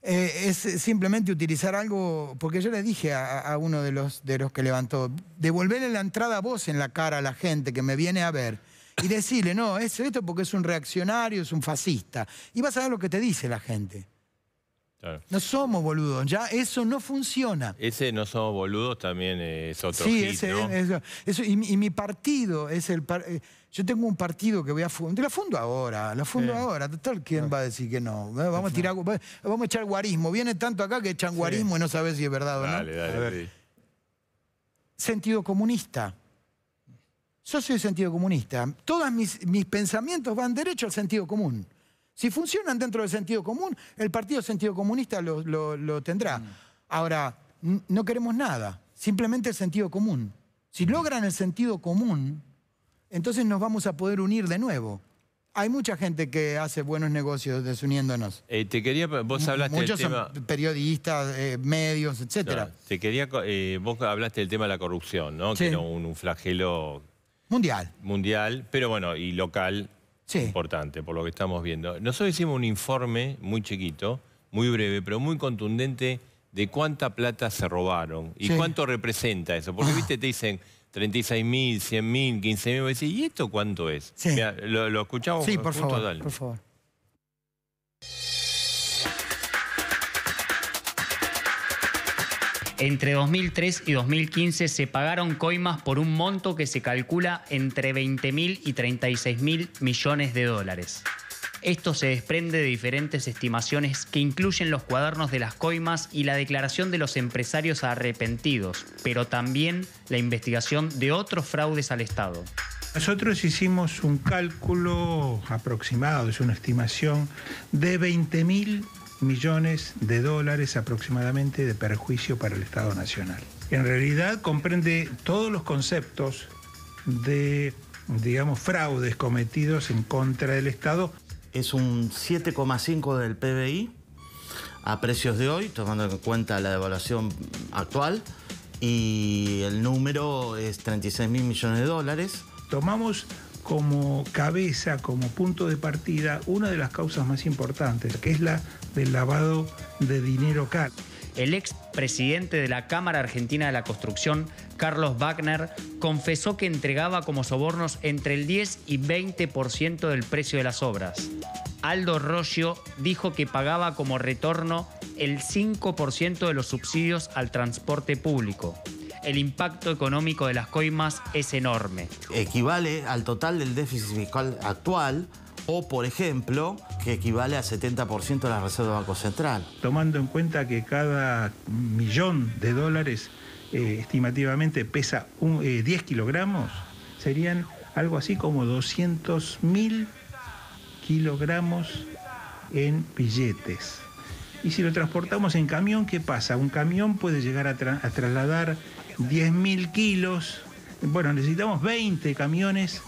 eh, es simplemente utilizar algo, porque yo le dije a, uno de los, de los que levantó, devolverle la entrada a vos en la cara a la gente que me viene a ver y decirle, no, es esto porque es un reaccionario, es un fascista. Y vas a ver lo que te dice la gente. No somos boludos, ya eso no funciona. Ese no somos boludos también es otro Sí, ese, es, y, mi partido es el... Eh, yo tengo un partido que voy a fundar, lo fundo ahora, lo fundo ahora, total, ¿quién va a decir que no? Eh, vamos a tirar, vamos a echar guarismo, viene tanto acá que echan guarismo y no sabes si es verdad o no. Dale, dale, Sentido comunista. Yo soy sentido comunista. Todos mis pensamientos van derecho al sentido común. Si funcionan dentro del sentido común, el Partido Sentido Comunista lo, tendrá. Mm. Ahora, no queremos nada, simplemente el sentido común. Si mm. logran el sentido común, entonces nos vamos a poder unir de nuevo. Hay mucha gente que hace buenos negocios desuniéndonos. Eh, te quería, vos hablaste Muchos tema... son periodistas, eh, medios, etc. te quería, eh, vos hablaste del tema de la corrupción, ¿no? Que era un, un, flagelo mundial, mundial, pero bueno y local importante, por lo que estamos viendo. Nosotros hicimos un informe muy chiquito, muy breve, pero muy contundente de cuánta plata se robaron y cuánto representa eso. Porque, ah. viste, te dicen 36 mil, 15.000, mil, 15 mil, decís, ¿y esto cuánto es? Sí. lo, escuchamos. Sí, por favor. Entre 2003 y 2015 se pagaron coimas por un monto que se calcula entre 20.000 y 36.000 millones de dólares. Esto se desprende de diferentes estimaciones que incluyen los cuadernos de las coimas y la declaración de los empresarios arrepentidos, pero también la investigación de otros fraudes al Estado. Nosotros hicimos un cálculo aproximado, es una estimación, de 20.000 millones de dólares aproximadamente de perjuicio para el Estado Nacional. En realidad comprende todos los conceptos de, digamos, fraudes cometidos en contra del Estado. Es un 7,5 del PBI a precios de hoy, tomando en cuenta la devaluación actual, y el número es 36 mil millones de dólares. Tomamos como cabeza, como punto de partida, una de las causas más importantes, que es la del lavado de dinero caro. El ex presidente de la Cámara Argentina de la Construcción, Carlos Wagner, confesó que entregaba como sobornos entre el 10 y 20% del precio de las obras. Aldo Roggio dijo que pagaba como retorno el 5% de los subsidios al transporte público el impacto económico de las coimas es enorme. Equivale al total del déficit fiscal actual o, por ejemplo, que equivale al 70% de la reserva del Banco Central. Tomando en cuenta que cada millón de dólares eh, estimativamente pesa 10 eh, kilogramos, serían algo así como 200 mil kilogramos en billetes. Y si lo transportamos en camión, ¿qué pasa? Un camión puede llegar a trasladar 10.000 kilos. Bueno, necesitamos 20 camiones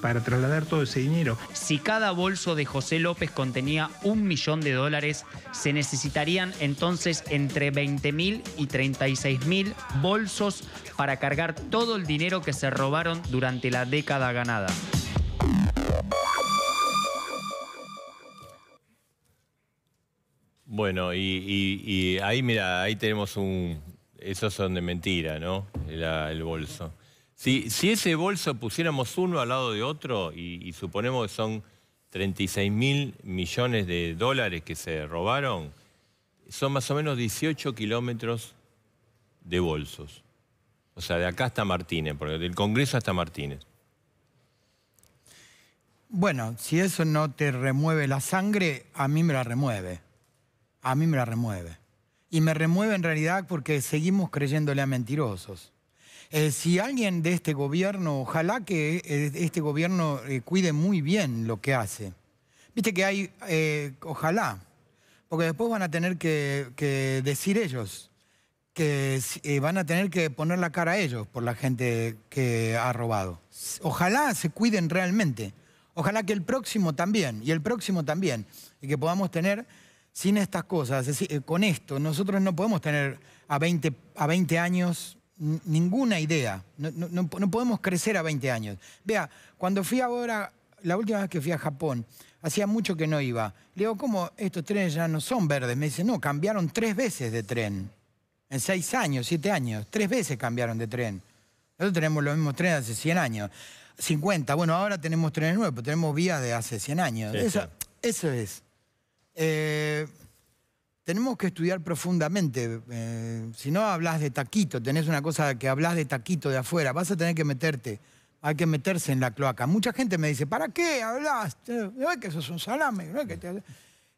para trasladar todo ese dinero. Si cada bolso de José López contenía un millón de dólares, se necesitarían entonces entre 20.000 y 36.000 bolsos para cargar todo el dinero que se robaron durante la década ganada. Bueno, y, y ahí mira, ahí tenemos un, esos son de mentira, ¿no? el bolso. Si, ese bolso pusiéramos uno al lado de otro y, suponemos que son 36 mil millones de dólares que se robaron, son más o menos 18 kilómetros de bolsos. O sea, de acá hasta Martínez, porque del Congreso hasta Martínez. Bueno, si eso no te remueve la sangre, a mí me la remueve. A mí me la remueve. Y me remueve en realidad porque seguimos creyéndole a mentirosos. Eh, si alguien de este gobierno, ojalá que eh, este gobierno eh, cuide muy bien lo que hace. Viste que hay, ojalá, porque después van a tener que, que decir ellos, que van a tener que poner la cara a ellos por la gente que ha robado. Ojalá se cuiden realmente. Ojalá que el próximo también, y el próximo también, y que podamos tener sin estas cosas, con esto, nosotros no podemos tener a 20, a 20 años ninguna idea. No, podemos crecer a 20 años. Vea, cuando fui ahora, la última vez que fui a Japón, hacía mucho que no iba. Le digo, ¿cómo estos trenes ya no son verdes? Me dice, no, cambiaron tres veces de tren. En seis años, siete años, tres veces cambiaron de tren. Nosotros tenemos los mismos trenes hace 100 años. 50, bueno, ahora tenemos trenes nuevos, pero tenemos vías de hace 100 años. eso es. Eh, tenemos que estudiar profundamente. Eh, si no hablas de taquito, tenés una cosa que hablas de taquito de afuera, vas a tener que meterte. Hay que meterse en la cloaca. Mucha gente me dice, ¿para qué hablas? No es que es un salame.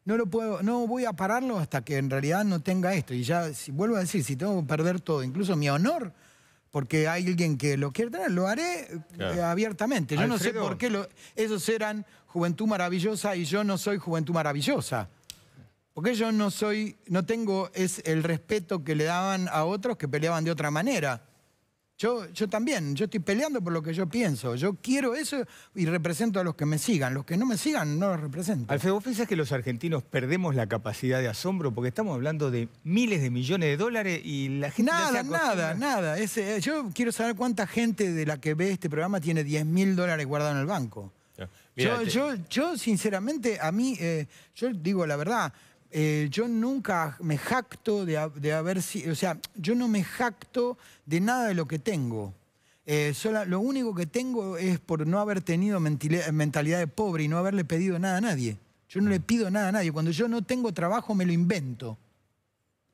No, lo puedo, no voy a pararlo hasta que en realidad no tenga esto. Y ya, si, vuelvo a decir, si tengo que perder todo, incluso mi honor, porque hay alguien que lo quiere tener, lo haré eh, abiertamente. Yo no sé por qué esos eran Juventud Maravillosa y yo no soy Juventud Maravillosa. Porque yo no soy, no tengo es el respeto que le daban a otros que peleaban de otra manera. Yo, yo también, yo estoy peleando por lo que yo pienso. Yo quiero eso y represento a los que me sigan. Los que no me sigan no los represento. Alfredo, ¿vos pensás que los argentinos perdemos la capacidad de asombro? Porque estamos hablando de miles de millones de dólares y la gente... Nada, nada, nada. ese eh, yo quiero saber cuánta gente de la que ve este programa tiene 10 mil dólares guardado en el banco. Yo, yo, sinceramente, a mí, eh, yo digo la verdad, eh, yo nunca me jacto de, haber sido, o sea, yo no me jacto de nada de lo que tengo. Eh, sola, lo único que tengo es por no haber tenido mentalidad de pobre y no haberle pedido nada a nadie. Yo no le mm. pido nada a nadie. Cuando yo no tengo trabajo, me lo invento.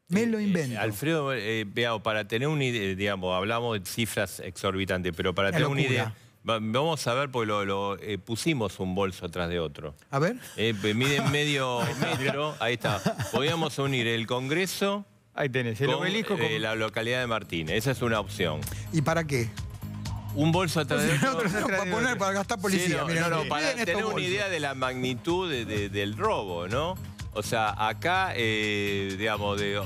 Me lo invento. Alfredo, eh, para tener una idea, digamos, hablamos de cifras exorbitantes, pero para tener una idea Vamos a ver, porque lo, eh, pusimos un bolso atrás de otro. A ver. Eh, miden medio metro. Ahí está. Podíamos unir el Congreso... Ahí tenés, el con, obelisco eh, la localidad de Martínez. Esa es una opción. ¿Y para qué? Un bolso atrás de otro. para poner, para gastar policía. para este tener una idea de la magnitud del robo, ¿no? O sea, acá, eh, digamos, de...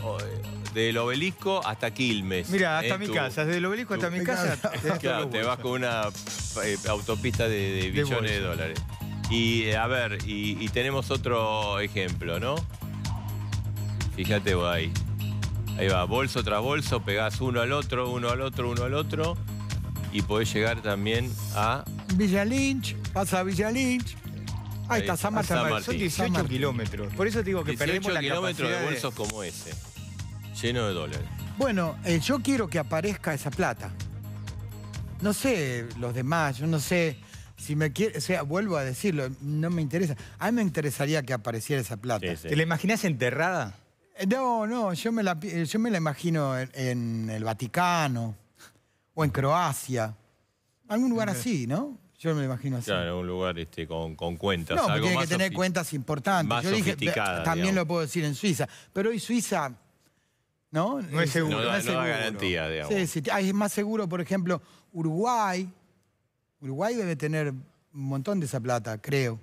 Del obelisco hasta Quilmes. Mira, ¿eh? hasta mi casa, desde el obelisco hasta mi casa. Te, claro, te vas con una eh, autopista de, de billones de, dólares. Y eh, a ver, y, tenemos otro ejemplo, ¿no? Fíjate vos ahí. Ahí va, bolso tras bolso, pegás uno al otro, uno al otro, uno al otro. Y podés llegar también a... Villa Lynch, pasa a Villa Lynch. Ahí está, San Martín. Son 18 kilómetros. Por eso te digo que perdemos la capacidad... 18 kilómetros de bolsos como ese. Lleno de dólares. Bueno, eh, yo quiero que aparezca esa plata. No sé los demás, yo no sé si me quiere, o sea, vuelvo a decirlo, no me interesa. A mí me interesaría que apareciera esa plata. ¿Te la imaginas enterrada? Eh, no, no, yo me la, eh, yo me la imagino en, el Vaticano o en Croacia. Algún lugar así, ¿no? Yo me la imagino así. Claro, un lugar este, con, cuentas. No, tiene que tener cuentas importantes. Más Yo dije, también lo puedo decir en Suiza. Pero hoy Suiza ¿no? No es seguro. No, es garantía, digamos. Sí, sí. Ah, es más seguro, por ejemplo, Uruguay. Uruguay debe tener un montón de esa plata, creo.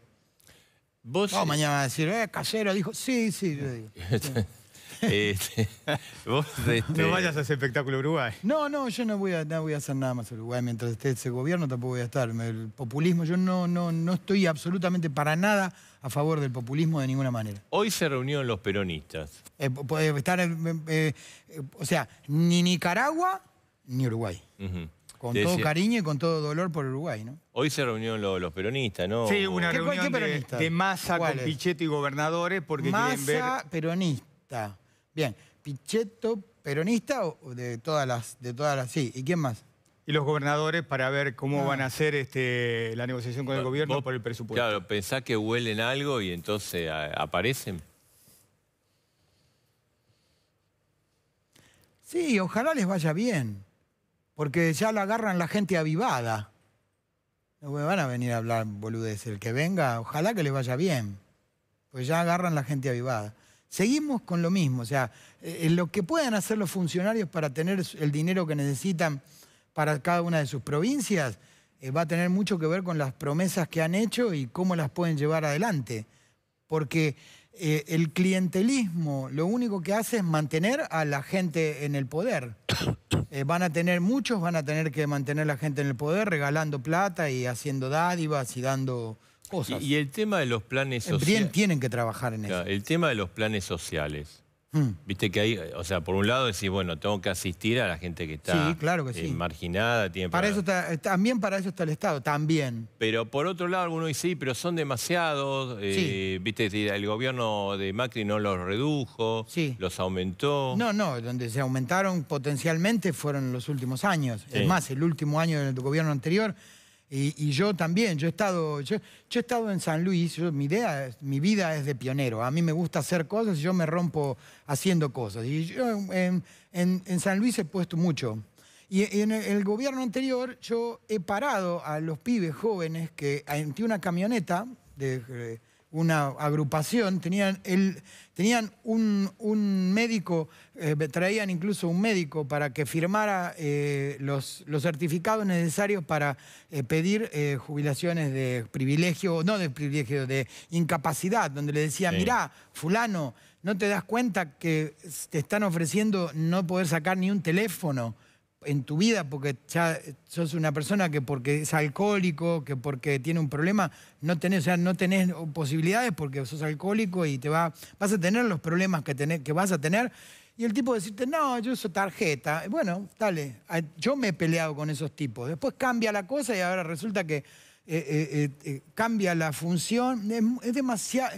¿Vos no, mañana va a decir, eh, casero, dijo. Sí, sí, yo digo. Sí. Este, No este, vayas a ese espectáculo Uruguay. No, no, yo no voy a, voy a hacer nada más Uruguay. Mientras esté ese gobierno tampoco voy a estar. El populismo, yo no, no, no estoy absolutamente para nada a favor del populismo de ninguna manera. Hoy se reunieron los peronistas. Eh, puede estar, eh, eh, o sea, ni Nicaragua ni Uruguay. Con todo cariño y con todo dolor por Uruguay, ¿no? Hoy se reunieron los, peronistas, ¿no? Sí, una reunión de, masa con Pichetto y gobernadores porque quieren ver... peronista. Bien, Pichetto, peronista o de todas las, de todas las, sí, ¿y quién más? Y los gobernadores para ver cómo ah. van a hacer este, la negociación con el gobierno por el presupuesto. Claro, pensá que huelen algo y entonces aparecen. Sí, ojalá les vaya bien, porque ya lo agarran la gente avivada. No me van a venir a hablar boludeces. El que venga, ojalá que les vaya bien. Pues ya agarran la gente avivada. Seguimos con lo mismo, o sea, eh, lo que puedan hacer los funcionarios para tener el dinero que necesitan para cada una de sus provincias, eh, va a tener mucho que ver con las promesas que han hecho y cómo las pueden llevar adelante. Porque eh, el clientelismo lo único que hace es mantener a la gente en el poder. van a tener, muchos van a tener que mantener a la gente en el poder regalando plata y haciendo dádivas y dando y, el tema de los planes sociales... tienen que trabajar en eso. el tema de los planes sociales. Hmm. Viste que hay, o sea, por un lado decís, bueno, tengo que asistir a la gente que está eh, marginada. Tiene para, eso eh, también para eso está el Estado, también. Pero por otro lado, algunos dicen, sí, pero son demasiados. Eh, viste, el gobierno de Macri no los redujo, los aumentó. No, no, donde se aumentaron potencialmente fueron los últimos años. Es más, el último año del gobierno anterior y, yo también, yo he estado, yo, he estado en San Luis, mi idea, mi vida es de pionero. A mí me gusta hacer cosas y yo me rompo haciendo cosas. Y yo en, San Luis he puesto mucho. Y en el gobierno anterior yo he parado a los pibes jóvenes que ante una camioneta de, eh, una agrupación, tenían, un, médico, eh, traían incluso un médico para que firmara eh, los, certificados necesarios para eh, pedir jubilaciones de privilegio, no de privilegio, de incapacidad, donde le decía, mirá, fulano, ¿no te das cuenta que te están ofreciendo no poder sacar ni un teléfono? en tu vida porque ya sos una persona que porque es alcohólico, que porque tiene un problema, no tenés, o sea, no tenés posibilidades porque sos alcohólico y te va, vas a tener los problemas que, tenés, que vas a tener. Y el tipo decirte, no, yo uso tarjeta. Bueno, dale, yo me he peleado con esos tipos. Después cambia la cosa y ahora resulta que eh, eh, eh, cambia la función. Es, demasiado,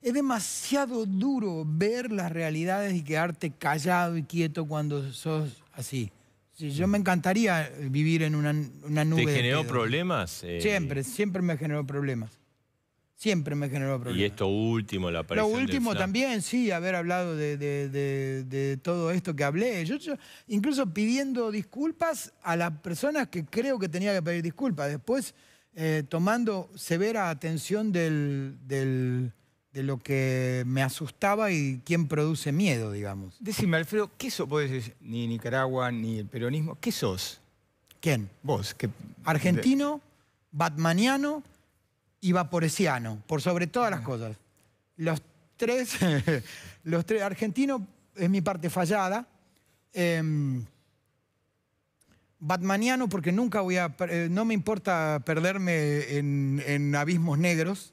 es demasiado duro ver las realidades y quedarte callado y quieto cuando sos así. Sí, yo me encantaría vivir en una, nube. ¿Te generó problemas? Eh, siempre, siempre me generó problemas. Siempre me generó problemas. Y esto último, la aparición Lo último también, sí, haber hablado de, todo esto que hablé. Yo, incluso pidiendo disculpas a las personas que creo que tenía que pedir disculpas. Después, eh, tomando severa atención del, de lo que me asustaba y quién produce miedo, digamos. Decime, Alfredo, ¿qué sos? Vos ni Nicaragua, ni el peronismo, ¿qué sos? ¿Quién? Vos. Que... Argentino, batmaniano y vaporesiano, por sobre todas las ah. cosas. Los tres, los tres, argentino es mi parte fallada. Em, batmaniano porque nunca voy a, eh, no me importa perderme en abismos negros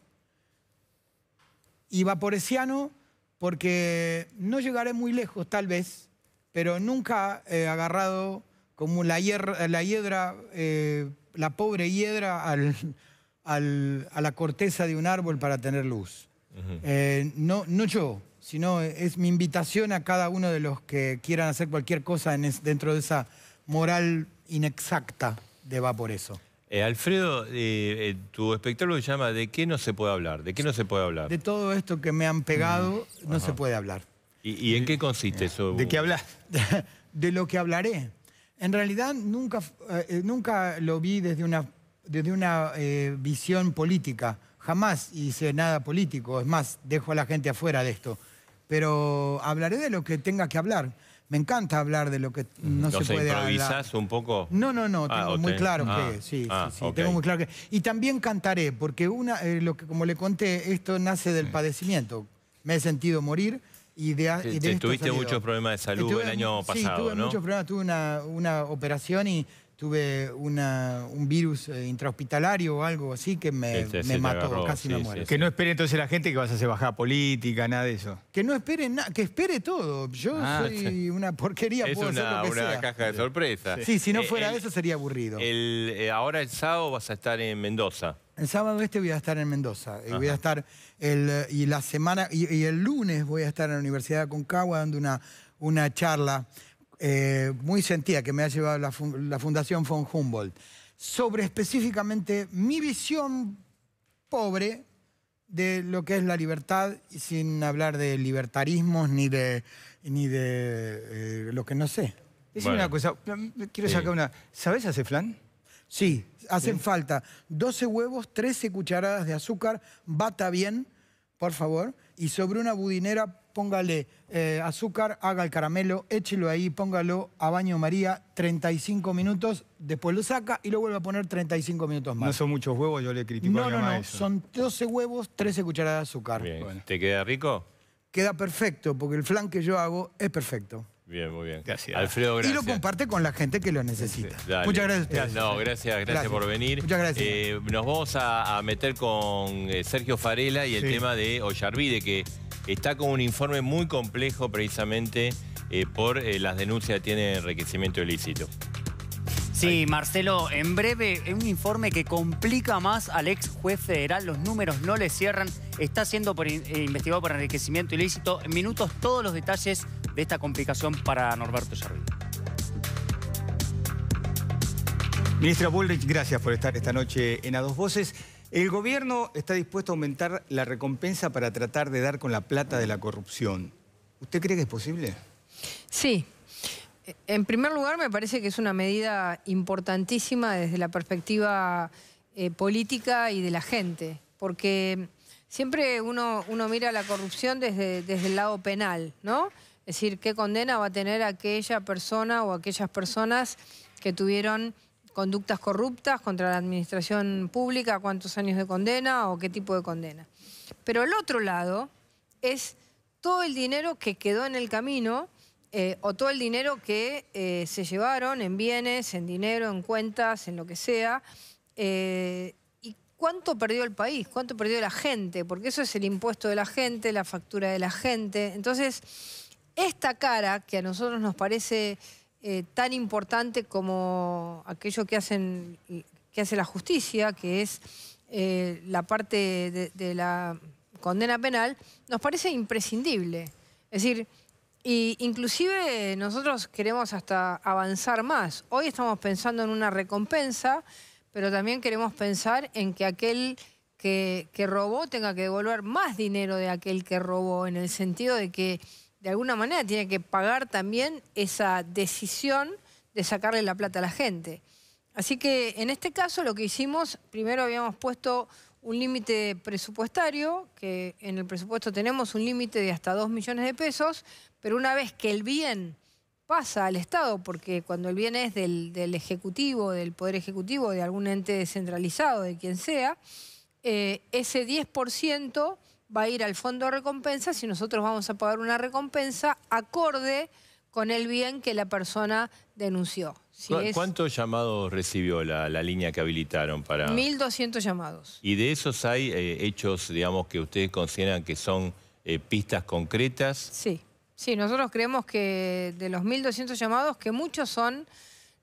y vaporesiano porque no llegaré muy lejos tal vez, pero nunca he agarrado como la, la hiedra, eh, la pobre hiedra al, a la corteza de un árbol para tener luz. Eh, no, no yo, sino es mi invitación a cada uno de los que quieran hacer cualquier cosa dentro de esa moral inexacta de va eso. Eh, Alfredo, eh, tu espectáculo se llama ¿De qué no se puede hablar? ¿De qué no se puede hablar? De todo esto que me han pegado mm, no se puede hablar. ¿Y, en qué consiste eh, eso? ¿De qué hablas? De, lo que hablaré. En realidad nunca, nunca lo vi desde una, desde una visión política. Jamás hice nada político. Es más, dejo a la gente afuera de esto. Pero hablaré de lo que tenga que hablar me encanta hablar de lo que mm. no se puede improvisás hablar. un poco? No, no, no, ah, tengo muy claro ah. que sí, ah, tengo muy claro que y también cantaré porque una eh, lo que como le conté esto nace del padecimiento. Me he sentido morir y de, tuviste muchos problemas de salud el año pasado, tuve muchos problemas, tuve una, una operación y tuve un virus eh, intrahospitalario o algo así que me, mató, casi me muero. Que no espere entonces la gente que vas a hacer bajada política, nada de eso. Que no espere nada, que espere todo. Yo ah, soy una porquería, puedo una, una caja de sorpresa. Sí, si no eh, fuera eso sería aburrido. El, eh, ahora el sábado vas a estar en Mendoza. El sábado este voy a estar en Mendoza. Y voy a estar el, y la semana y, el lunes voy a estar en la Universidad de Aconcagua dando una, una charla eh, muy sentida que me ha llevado la, Fundación von Humboldt sobre específicamente mi visión pobre de lo que es la libertad, sin hablar de libertarismos ni de, ni de eh, lo que no sé. Es una cosa, mm, quiero sacar una. sabes hacer flan? Sí, hacen falta 12 huevos, 13 cucharadas de azúcar, bata bien, por favor, y sobre una budinera póngale eh, azúcar, haga el caramelo, échelo ahí, póngalo a baño María 35 minutos, después lo saca y lo vuelve a poner 35 minutos más. No son muchos huevos, yo le critico no, no, no, son 12 huevos, 13 cucharadas de azúcar. ¿Te queda rico? Queda perfecto, porque el flan que yo hago es perfecto. Bien, muy bien. Gracias. Alfredo, gracias. Y lo comparte con la gente que lo necesita. Muchas gracias No, gracias, gracias, por venir. Muchas gracias. Eh, nos vamos a, meter con eh, Sergio Farela y el tema de Ollarvide, que está con un informe muy complejo precisamente eh, por las denuncias que tiene enriquecimiento ilícito. Sí, Marcelo, en breve es un informe que complica más al ex juez federal, los números no le cierran, está siendo investigado por enriquecimiento ilícito. En minutos todos los detalles de esta complicación para Norberto Servín. Ministra Bullrich, gracias por estar esta noche en A Dos Voces. El gobierno está dispuesto a aumentar la recompensa para tratar de dar con la plata de la corrupción. ¿Usted cree que es posible? Sí. En primer lugar, me parece que es una medida importantísima desde la perspectiva eh, política y de la gente, porque siempre uno, uno mira la corrupción desde, desde el lado penal, ¿no? Es decir, ¿qué condena va a tener aquella persona o aquellas personas que tuvieron conductas corruptas contra la administración pública? ¿Cuántos años de condena o qué tipo de condena? Pero el otro lado es todo el dinero que quedó en el camino eh, o todo el dinero que eh, se llevaron en bienes, en dinero, en cuentas, en lo que sea. Eh, ¿Y cuánto perdió el país? ¿Cuánto perdió la gente? Porque eso es el impuesto de la gente, la factura de la gente. Entonces esta cara que a nosotros nos parece eh, tan importante como aquello que, hacen, que hace la justicia, que es eh, la parte de, la condena penal, nos parece imprescindible. Es decir, y inclusive nosotros queremos hasta avanzar más. Hoy estamos pensando en una recompensa, pero también queremos pensar en que aquel que robó tenga que devolver más dinero de aquel que robó, en el sentido de que de alguna manera tiene que pagar también esa decisión de sacarle la plata a la gente. Así que en este caso lo que hicimos, primero habíamos puesto un límite presupuestario, que en el presupuesto tenemos un límite de hasta 2 millones de pesos, pero una vez que el bien pasa al Estado, porque cuando el bien es del, Ejecutivo, del Poder Ejecutivo, de algún ente descentralizado, de quien sea, eh, ese 10% va a ir al fondo de recompensa y nosotros vamos a pagar una recompensa acorde con el bien que la persona denunció. ¿Cuántos llamados recibió la, línea que habilitaron para...? 1.200 llamados. ¿Y de esos hay eh, hechos, digamos, que ustedes consideran que son eh, pistas concretas? Sí. Sí, nosotros creemos que de los 1.200 llamados, que muchos son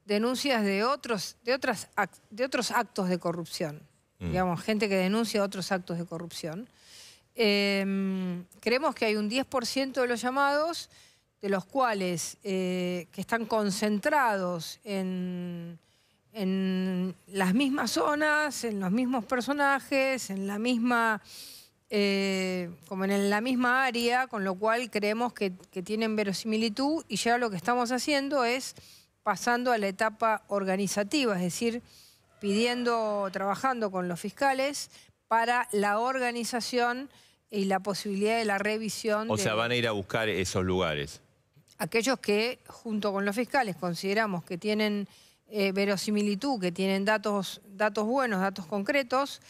denuncias de otros, de otras, de otros actos de corrupción. Mm. Digamos, gente que denuncia otros actos de corrupción. Em, creemos que hay un 10% de los llamados, de los cuales eh, que están concentrados en, las mismas zonas, en los mismos personajes, en la misma, eh, como en la misma área, con lo cual creemos que tienen verosimilitud y ya lo que estamos haciendo es pasando a la etapa organizativa, es decir, pidiendo, trabajando con los fiscales para la organización y la posibilidad de la revisión. O sea, van a ir a buscar esos lugares. Aquellos que, junto con los fiscales, consideramos que tienen eh, verosimilitud, que tienen datos, datos buenos, datos concretos,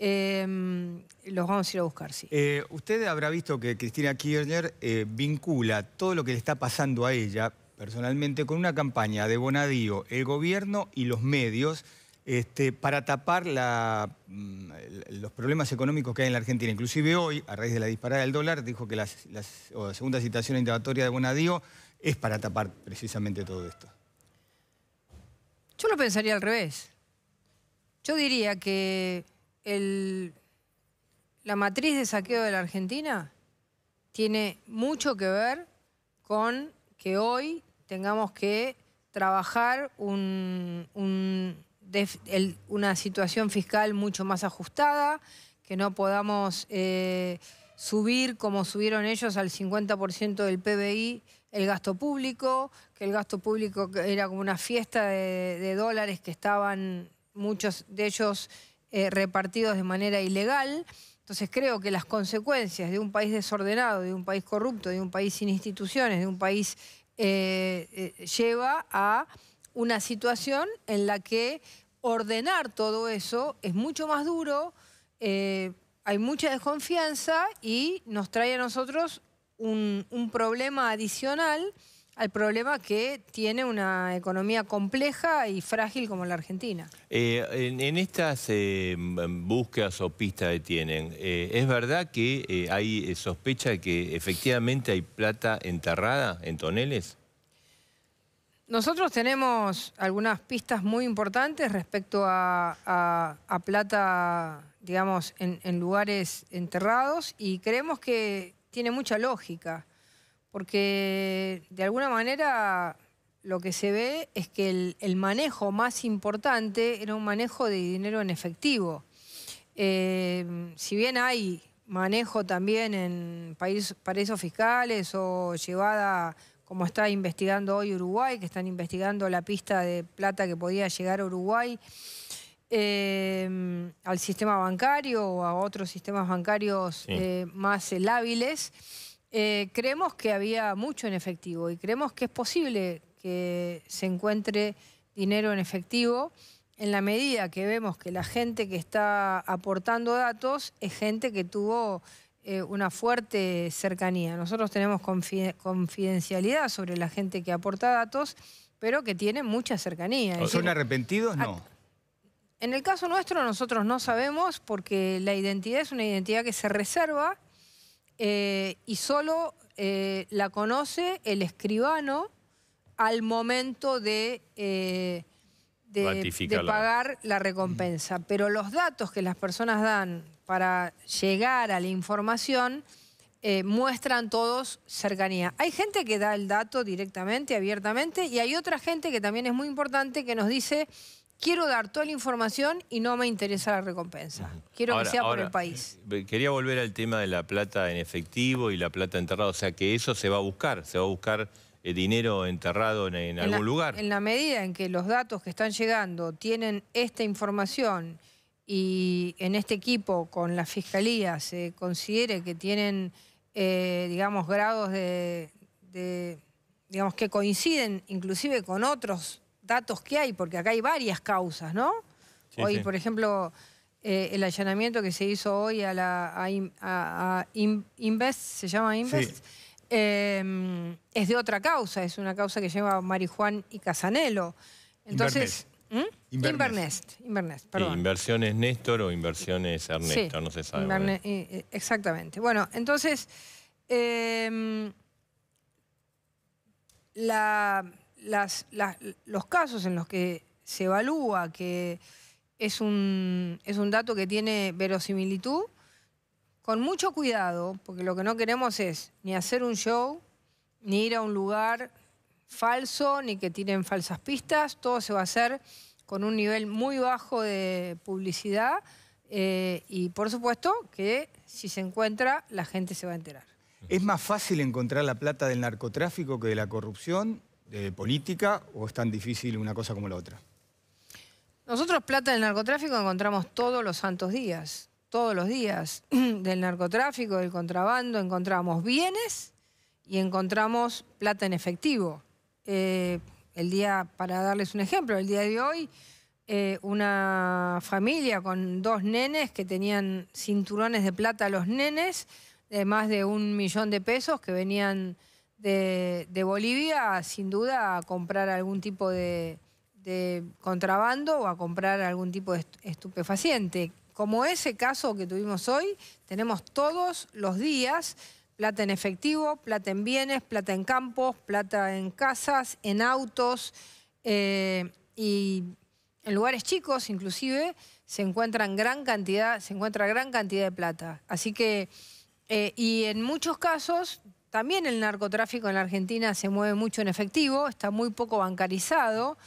em, los vamos a ir a buscar, sí. Eh, usted habrá visto que Cristina Kirchner eh, vincula todo lo que le está pasando a ella personalmente con una campaña de Bonadío, el gobierno y los medios este, para tapar mm, los problemas económicos que hay en la Argentina. Inclusive hoy, a raíz de la disparada del dólar, dijo que la segunda citación indagatoria de Bonadío es para tapar precisamente todo esto. Yo lo pensaría al revés. Yo diría que la matriz de saqueo de la Argentina tiene mucho que ver con que hoy tengamos que trabajar un una situación fiscal mucho más ajustada, que no podamos eh, subir como subieron ellos al 50% del PBI el gasto público, que el gasto público era como una fiesta de, dólares que estaban muchos de ellos eh, repartidos de manera ilegal. Entonces creo que las consecuencias de un país desordenado, de un país corrupto, de un país sin instituciones, de un país eh, lleva a una situación en la que ordenar todo eso es mucho más duro, eh, hay mucha desconfianza y nos trae a nosotros un, problema adicional al problema que tiene una economía compleja y frágil como la Argentina. Eh, en, estas eh, búsquedas o pistas que tienen, ¿es verdad que hay sospecha de que efectivamente hay plata enterrada en toneles? Nosotros tenemos algunas pistas muy importantes respecto a, plata, digamos, en, lugares enterrados y creemos que tiene mucha lógica, porque de alguna manera lo que se ve es que el, manejo más importante era un manejo de dinero en efectivo. Eh, si bien hay manejo también en paraísos fiscales o llevada como está investigando hoy Uruguay, que están investigando la pista de plata que podía llegar a Uruguay, eh, al sistema bancario o a otros sistemas bancarios eh, más lábiles, eh, creemos que había mucho en efectivo y creemos que es posible que se encuentre dinero en efectivo en la medida que vemos que la gente que está aportando datos es gente que tuvo eh, una fuerte cercanía. Nosotros tenemos confidencialidad sobre la gente que aporta datos, pero que tiene mucha cercanía. ¿O ¿Son arrepentidos? No. En el caso nuestro nosotros no sabemos porque la identidad es una identidad que se reserva eh, y solo eh, la conoce el escribano al momento de pagar la recompensa. Pero los datos que las personas dan para llegar a la información eh, muestran todos cercanía. Hay gente que da el dato directamente, abiertamente, y hay otra gente que también es muy importante que nos dice, quiero dar toda la información y no me interesa la recompensa. Quiero que sea por el país. Eh, eh, quería volver al tema de la plata en efectivo y la plata enterrada, o sea que eso se va a buscar, se va a buscar dinero enterrado en, algún lugar. En la medida en que los datos que están llegando tienen esta información y en este equipo con la Fiscalía se considere que tienen, eh, digamos, grados de, digamos, que coinciden inclusive con otros datos que hay, porque acá hay varias causas, ¿no? hoy, por ejemplo, eh, el allanamiento que se hizo hoy a la Invest, ¿se llama Invest? Em, es de otra causa, es una causa que lleva Marijuán y Casanelo. Entonces... ¿Mm? Invernest. perdón. inversiones Néstor o inversiones Ernesto, no se sabe. Eh, eh, exactamente. Bueno, entonces, em, los casos en los que se evalúa que es un, es un dato que tiene verosimilitud, con mucho cuidado, porque lo que no queremos es ni hacer un show, ni ir a un lugar falso ni que tienen falsas pistas, todo se va a hacer con un nivel muy bajo de publicidad eh, y por supuesto que si se encuentra la gente se va a enterar. ¿Es más fácil encontrar la plata del narcotráfico que de la corrupción de política o es tan difícil una cosa como la otra? Nosotros plata del narcotráfico encontramos todos los santos días, todos los días del narcotráfico, del contrabando, encontramos bienes y encontramos plata en efectivo. Eh, el día, para darles un ejemplo, el día de hoy, eh, una familia con dos nenes que tenían cinturones de plata los nenes, de más de un millón de pesos que venían de, Bolivia, sin duda, a comprar algún tipo de contrabando o a comprar algún tipo de estupefaciente. Como ese caso que tuvimos hoy, tenemos todos los días plata en efectivo, plata en bienes, plata en campos, plata en casas, en autos eh, y en lugares chicos inclusive se encuentran gran cantidad, se encuentra gran cantidad de plata. Así que, eh, y en muchos casos, también el narcotráfico en la Argentina se mueve mucho en efectivo, está muy poco bancarizado,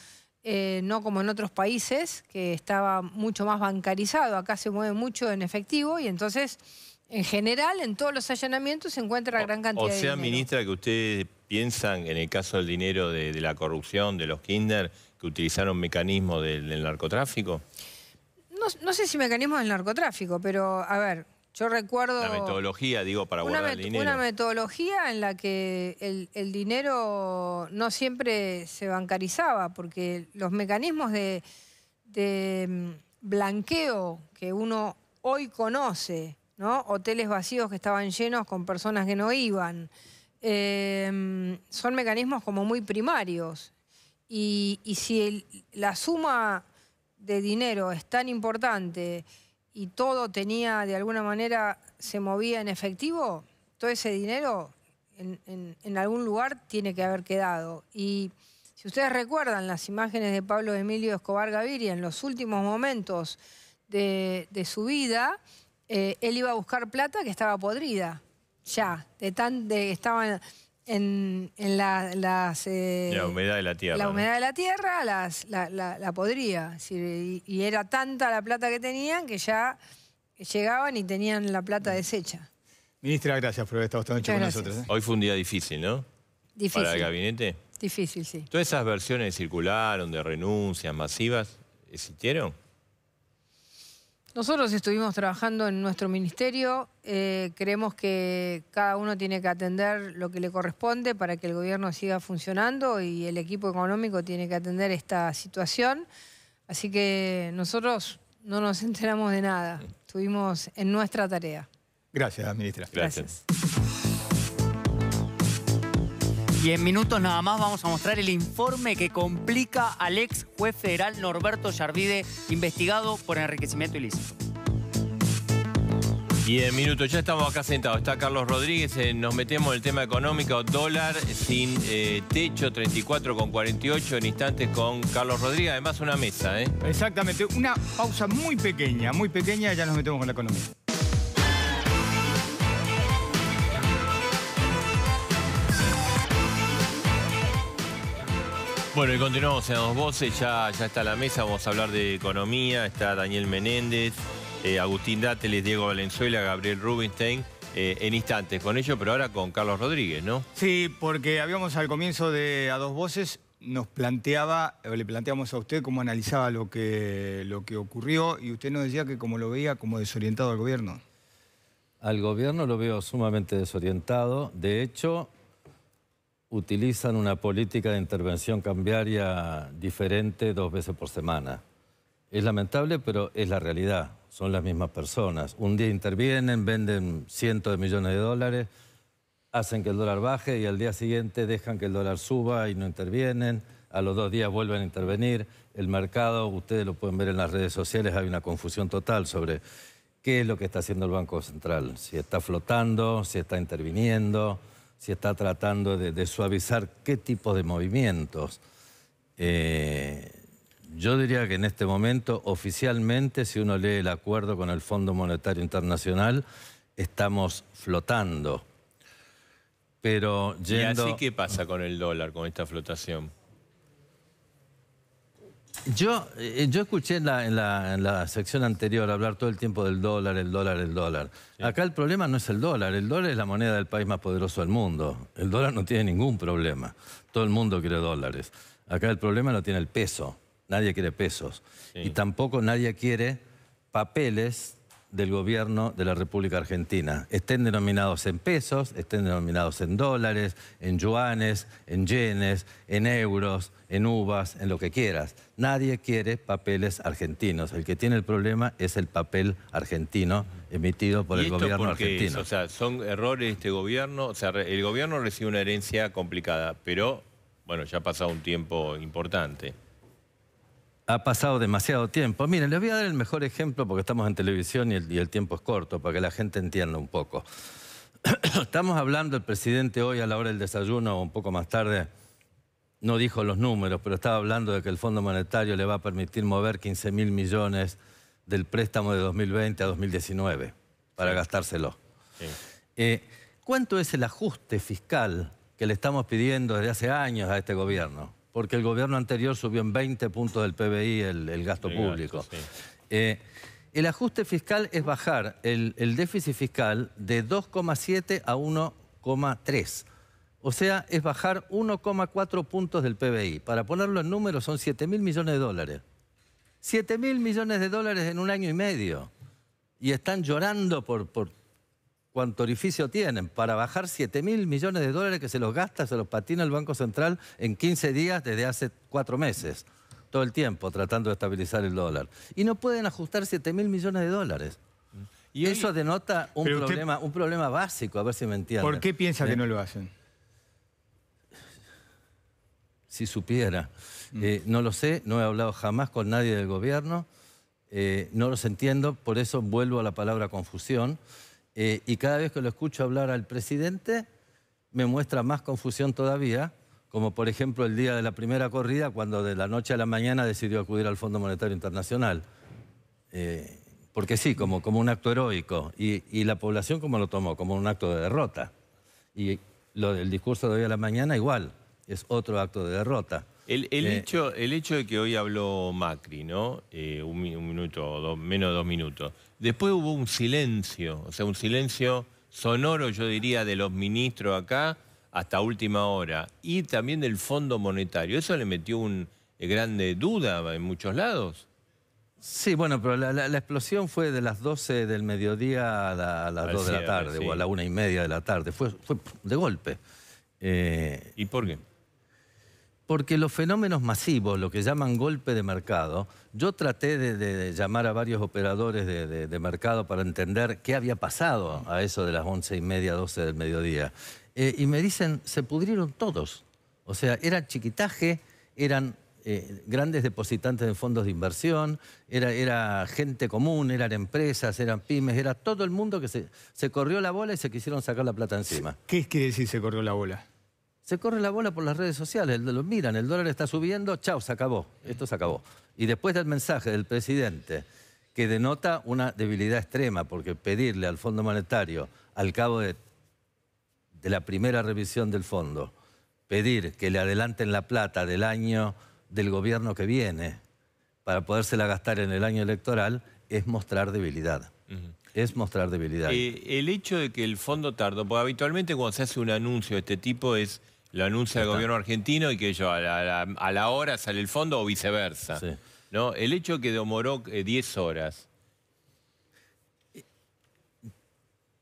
eh, no como en otros países, que estaba mucho más bancarizado. Acá se mueve mucho en efectivo y entonces en general, en todos los allanamientos se encuentra gran cantidad de O sea, ministra, que ustedes piensan, en el caso del dinero de, la corrupción, de los kinder, que utilizaron mecanismos del, narcotráfico. No, sé si mecanismos del narcotráfico, pero a ver, yo recuerdo... Una metodología, digo, para guardar el dinero. Una metodología en la que el, dinero no siempre se bancarizaba, porque los mecanismos de mm, blanqueo que uno hoy conoce Hoteles vacíos que estaban llenos con personas que no iban. Em, son mecanismos como muy primarios. Y, si la suma de dinero es tan importante y todo tenía, de alguna manera, se movía en efectivo, todo ese dinero en, algún lugar tiene que haber quedado. Y si ustedes recuerdan las imágenes de Pablo Emilio Escobar Gaviria en los últimos momentos de su vida, eh, él iba a buscar plata que estaba podrida, ya, de tan, estaban en, en la, las... Eh, la humedad de la tierra. La humedad de la tierra la, podría. Y, era tanta la plata que tenían que ya llegaban y tenían la plata deshecha. Ministra, gracias por haber estado esta noche con nosotros. ¿eh? Hoy fue un día difícil, ¿no? Difícil. ¿Para el gabinete? Difícil, sí. ¿Todas esas versiones circularon de renuncias masivas existieron? Nosotros estuvimos trabajando en nuestro ministerio, eh, creemos que cada uno tiene que atender lo que le corresponde para que el gobierno siga funcionando y el equipo económico tiene que atender esta situación. Así que nosotros no nos enteramos de nada, estuvimos en nuestra tarea. Gracias, ministra. Gracias. Y en minutos nada más vamos a mostrar el informe que complica al ex juez federal Norberto Yardide, investigado por enriquecimiento ilícito. Y en minutos, ya estamos acá sentados, está Carlos Rodríguez, eh, nos metemos en el tema económico, dólar sin eh, techo, 34,48 en instantes con Carlos Rodríguez, además una mesa. ¿eh? Exactamente, una pausa muy pequeña, muy pequeña, ya nos metemos con la economía. Bueno, y continuamos en dos voces, ya, ya está la mesa, vamos a hablar de economía, está Daniel Menéndez, eh, Agustín Dáteles, Diego Valenzuela, Gabriel Rubinstein, eh, en instantes con ellos, pero ahora con Carlos Rodríguez, ¿no? Sí, porque habíamos al comienzo de A Dos Voces, nos planteaba, o le planteamos a usted cómo analizaba lo que, lo que ocurrió y usted nos decía que como lo veía como desorientado al gobierno. Al gobierno lo veo sumamente desorientado, de hecho utilizan una política de intervención cambiaria diferente dos veces por semana. Es lamentable, pero es la realidad. Son las mismas personas. Un día intervienen, venden cientos de millones de dólares, hacen que el dólar baje y al día siguiente dejan que el dólar suba y no intervienen. A los dos días vuelven a intervenir. El mercado, ustedes lo pueden ver en las redes sociales, hay una confusión total sobre qué es lo que está haciendo el Banco Central. Si está flotando, si está interviniendo si está tratando de, suavizar qué tipo de movimientos. Eh, yo diría que en este momento, oficialmente, si uno lee el acuerdo con el Fondo Monetario Internacional, estamos flotando. Pero yendo... ¿Y así qué pasa con el dólar, con esta flotación? Yo, eh, yo escuché en la, en, la, sección anterior hablar todo el tiempo del dólar, el dólar, el dólar. Acá el problema no es el dólar, el dólar es la moneda del país más poderoso del mundo. El dólar no tiene ningún problema, todo el mundo quiere dólares. Acá el problema no tiene el peso, nadie quiere pesos. Y tampoco nadie quiere papeles del gobierno de la República Argentina. Estén denominados en pesos, estén denominados en dólares, en yuanes, en yenes, en euros, en uvas, en lo que quieras. Nadie quiere papeles argentinos. El que tiene el problema es el papel argentino emitido por el gobierno argentino. o sea, son errores de este gobierno. O sea, el gobierno recibe una herencia complicada, pero bueno, ya ha pasado un tiempo importante. Ha pasado demasiado tiempo. Miren, les voy a dar el mejor ejemplo porque estamos en televisión y el, tiempo es corto para que la gente entienda un poco. estamos hablando, el presidente hoy a la hora del desayuno o un poco más tarde, no dijo los números, pero estaba hablando de que el Fondo Monetario le va a permitir mover 15 mil millones del préstamo de 2020 a 2019 para gastárselo. Eh, ¿Cuánto es el ajuste fiscal que le estamos pidiendo desde hace años a este gobierno? porque el gobierno anterior subió en 20 puntos del PBI el, gasto público. Eh, el ajuste fiscal es bajar el, déficit fiscal de 2,7 a 1,3. O sea, es bajar 1,4 puntos del PBI. Para ponerlo en números, son 7 mil millones de dólares. 7 mil millones de dólares en un año y medio. Y están llorando por, por cuánto orificio tienen para bajar 7 mil millones de dólares que se los gasta, se los patina el Banco Central en 15 días desde hace cuatro meses, todo el tiempo tratando de estabilizar el dólar. Y no pueden ajustar 7 mil millones de dólares. Mm. Y Eso denota un problema, un problema básico, a ver si me entienden. ¿Por qué piensa que ¿Eh? no lo hacen? Si supiera. Mm. Eh, no lo sé, no he hablado jamás con nadie del gobierno, eh, no los entiendo, por eso vuelvo a la palabra confusión. Eh, y cada vez que lo escucho hablar al presidente, me muestra más confusión todavía, como por ejemplo el día de la primera corrida, cuando de la noche a la mañana decidió acudir al Fondo Monetario Internacional. Eh, porque sí, como, como un acto heroico. Y, la población, ¿cómo lo tomó? Como un acto de derrota. Y el discurso de hoy a la mañana, igual, es otro acto de derrota. El, eh, hecho, el hecho de que hoy habló Macri, ¿no? Eh, un, minuto, menos de dos minutos. Después hubo un silencio, o sea, un silencio sonoro, yo diría, de los ministros acá hasta última hora. Y también del Fondo Monetario. ¿Eso le metió un grande duda en muchos lados? Sí, bueno, pero la, explosión fue de las 12 del mediodía a, las 2 de la tarde o a la una y media de la tarde. Fue, fue de golpe. Eh, ¿Y por qué? Porque los fenómenos masivos, lo que llaman golpe de mercado, yo traté de, llamar a varios operadores de, mercado para entender qué había pasado a eso de las once y media, doce del mediodía. Eh, y me dicen, se pudrieron todos. O sea, era chiquitaje, eran eh, grandes depositantes de fondos de inversión, era, era, gente común, eran empresas, eran pymes, era todo el mundo que se, se corrió la bola y se quisieron sacar la plata encima. ¿Qué quiere decir se corrió la bola? Se corre la bola por las redes sociales, miran, el dólar está subiendo, chao, se acabó, esto se acabó. Y después del mensaje del presidente, que denota una debilidad extrema, porque pedirle al Fondo Monetario, al cabo de, la primera revisión del fondo, pedir que le adelanten la plata del año del gobierno que viene para podérsela gastar en el año electoral, es mostrar debilidad. Es mostrar debilidad. Y eh, el hecho de que el fondo tarde, porque habitualmente cuando se hace un anuncio de este tipo es lo anuncia el gobierno argentino y que yo a la, hora sale el fondo o viceversa. ¿no? El hecho que demoró 10 eh, horas.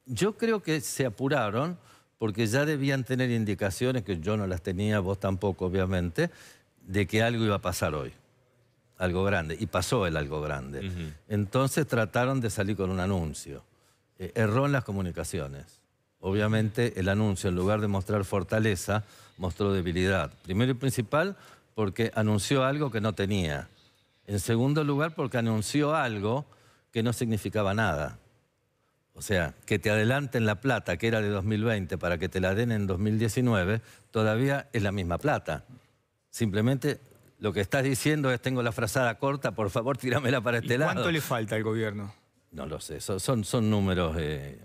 Yo creo que se apuraron porque ya debían tener indicaciones, que yo no las tenía, vos tampoco obviamente, de que algo iba a pasar hoy. Algo grande. Y pasó el algo grande. Entonces trataron de salir con un anuncio. Eh, erró en las comunicaciones obviamente el anuncio, en lugar de mostrar fortaleza, mostró debilidad. Primero y principal, porque anunció algo que no tenía. En segundo lugar, porque anunció algo que no significaba nada. O sea, que te adelanten la plata que era de 2020 para que te la den en 2019, todavía es la misma plata. Simplemente lo que estás diciendo es, tengo la frazada corta, por favor, tíramela para este lado. ¿Cuánto le falta al gobierno? No lo sé, son, son números... Eh,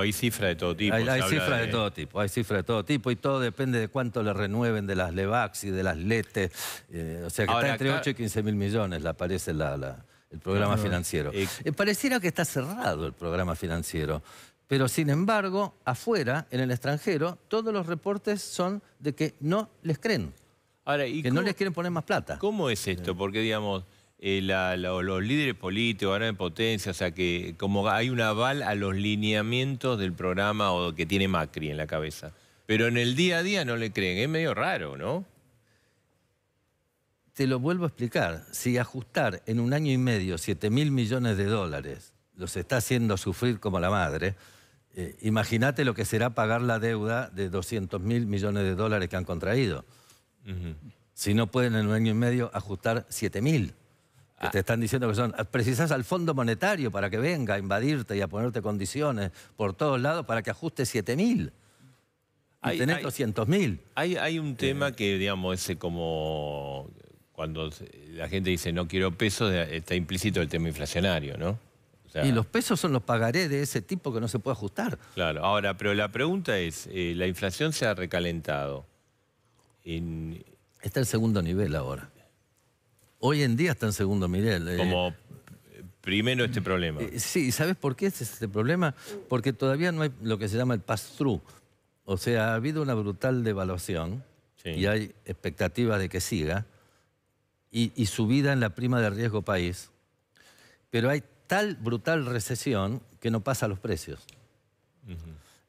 hay cifras de todo tipo. Hay, cifras de... todo tipo, hay cifras de todo tipo y todo depende de cuánto le renueven de las Levax y de las letes eh, o sea que está entre 8 y 15 mil millones, la parece el programa financiero. Eh, eh, pareciera que está cerrado el programa financiero. Pero sin embargo, afuera, en el extranjero, todos los reportes son de que no les creen. Ahora, ¿y que no les quieren poner más plata. ¿Cómo es esto? Porque, digamos, eh, los líderes políticos, ahora en potencia, o sea que como hay un aval a los lineamientos del programa o que tiene Macri en la cabeza. Pero en el día a día no le creen, es medio raro, ¿no? Te lo vuelvo a explicar, si ajustar en un año y medio 7 mil millones de dólares los está haciendo sufrir como la madre, eh, imagínate lo que será pagar la deuda de 200 mil millones de dólares que han contraído. Si no pueden en un año y medio ajustar 7 mil. Ah. te están diciendo que son. Ah, precisas al Fondo Monetario para que venga a invadirte y a ponerte condiciones por todos lados para que ajuste 7 mil. Hay, tener 200 mil. Hay, hay, un eh. tema que, digamos, ese como. Cuando la gente dice no quiero pesos, está implícito el tema inflacionario, ¿no? y los pesos son los pagaré de ese tipo que no se puede ajustar. Claro, ahora, pero la pregunta es: eh, la inflación se ha recalentado. Está el segundo nivel ahora hoy en día está en segundo, Miguel. Eh. Como eh, primero este problema. Eh, sí, ¿sabes por qué es este problema? Porque todavía no hay lo que se llama el pass-through. O sea, ha habido una brutal devaluación y hay expectativas de que siga y, subida en la prima de riesgo país, pero hay tal brutal recesión que no pasa a los precios.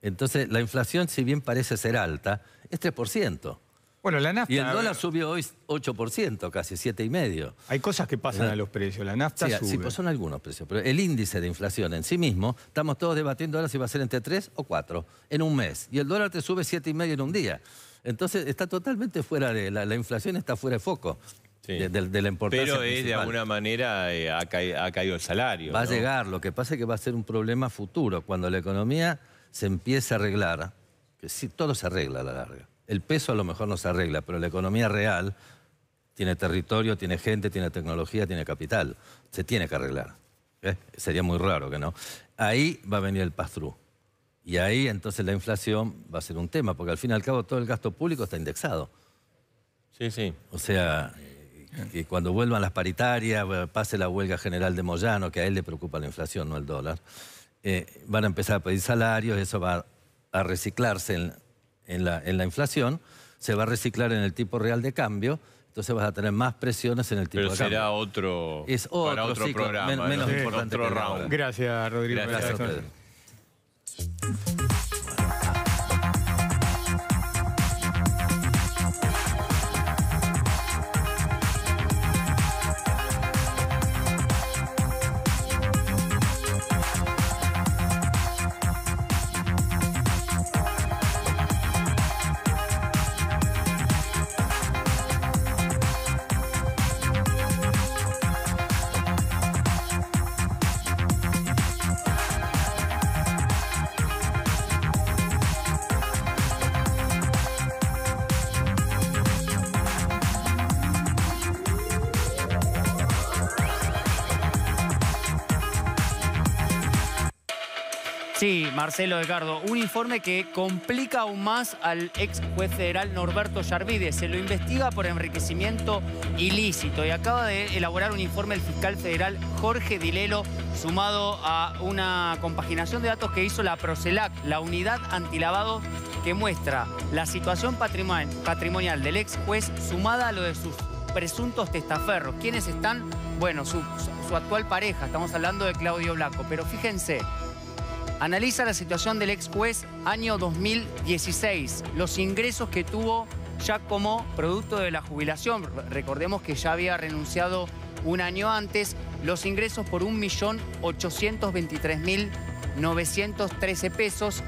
Entonces, la inflación, si bien parece ser alta, es 3%. Bueno, la nafta... Y el dólar subió hoy 8%, casi 7,5%. Hay cosas que pasan eh, a los precios, la nafta sube. Sí, pues son algunos precios, pero el índice de inflación en sí mismo, estamos todos debatiendo ahora si va a ser entre 3 o 4 en un mes. Y el dólar te sube 7,5% en un día. Entonces está totalmente fuera de... La, inflación está fuera de foco. Sí. De, la importancia Pero de alguna manera eh, ha, caído el salario. Va a llegar, lo que pasa es que va a ser un problema futuro, cuando la economía se empiece a arreglar, que sí, todo se arregla a la larga el peso a lo mejor no se arregla, pero la economía real tiene territorio, tiene gente, tiene tecnología, tiene capital. Se tiene que arreglar. ¿eh? Sería muy raro que no. Ahí va a venir el pass-through. Y ahí entonces la inflación va a ser un tema, porque al fin y al cabo todo el gasto público está indexado. Sí, sí. O sea, eh, que cuando vuelvan las paritarias, pase la huelga general de Moyano, que a él le preocupa la inflación, no el dólar, eh, van a empezar a pedir salarios, eso va a reciclarse en, en la, inflación, se va a reciclar en el tipo real de cambio, entonces vas a tener más presiones en el tipo de cambio. Pero será otro, es otro, otro programa. menos importante. Gracias, Rodrigo. Gracias, Gracias Marcelo Un informe que complica aún más al ex juez federal Norberto Yarvide. Se lo investiga por enriquecimiento ilícito y acaba de elaborar un informe el fiscal federal Jorge Dilelo, sumado a una compaginación de datos que hizo la Procelac, la unidad antilavado que muestra la situación patrimonial del ex juez sumada a lo de sus presuntos testaferros. ¿Quiénes están? Bueno, su, su actual pareja, estamos hablando de Claudio Blanco. Pero fíjense, Analiza la situación del ex juez año 2016, los ingresos que tuvo ya como producto de la jubilación. Recordemos que ya había renunciado un año antes, los ingresos por 1.823.913 pesos.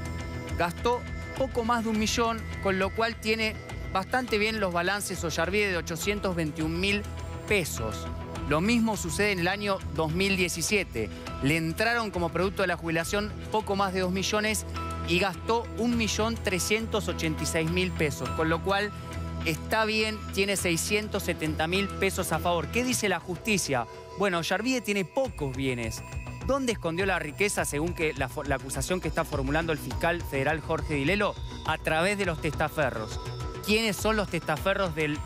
Gastó poco más de un millón, con lo cual tiene bastante bien los balances Ollarvide de 821.000 pesos. Lo mismo sucede en el año 2017. Le entraron como producto de la jubilación poco más de 2 millones y gastó 1.386.000 pesos, con lo cual está bien, tiene 670.000 pesos a favor. ¿Qué dice la justicia? Bueno, Yarvide tiene pocos bienes. ¿Dónde escondió la riqueza según que la, la acusación que está formulando el fiscal federal Jorge Dilelo? A través de los testaferros. ¿Quiénes son los testaferros del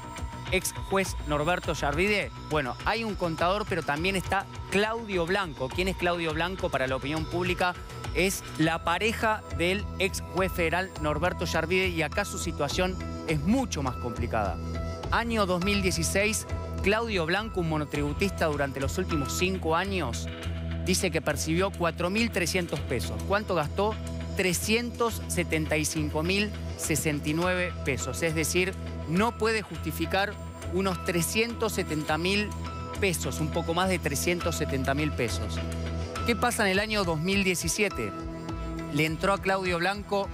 ex juez Norberto Yarvide? Bueno, hay un contador, pero también está Claudio Blanco. ¿Quién es Claudio Blanco para la opinión pública? Es la pareja del ex juez federal Norberto Yarvide y acá su situación es mucho más complicada. Año 2016, Claudio Blanco, un monotributista durante los últimos cinco años, dice que percibió 4.300 pesos. ¿Cuánto gastó? 375.069 pesos, es decir, no puede justificar unos 370 mil pesos, un poco más de 370 mil pesos. ¿Qué pasa en el año 2017? Le entró a Claudio Blanco,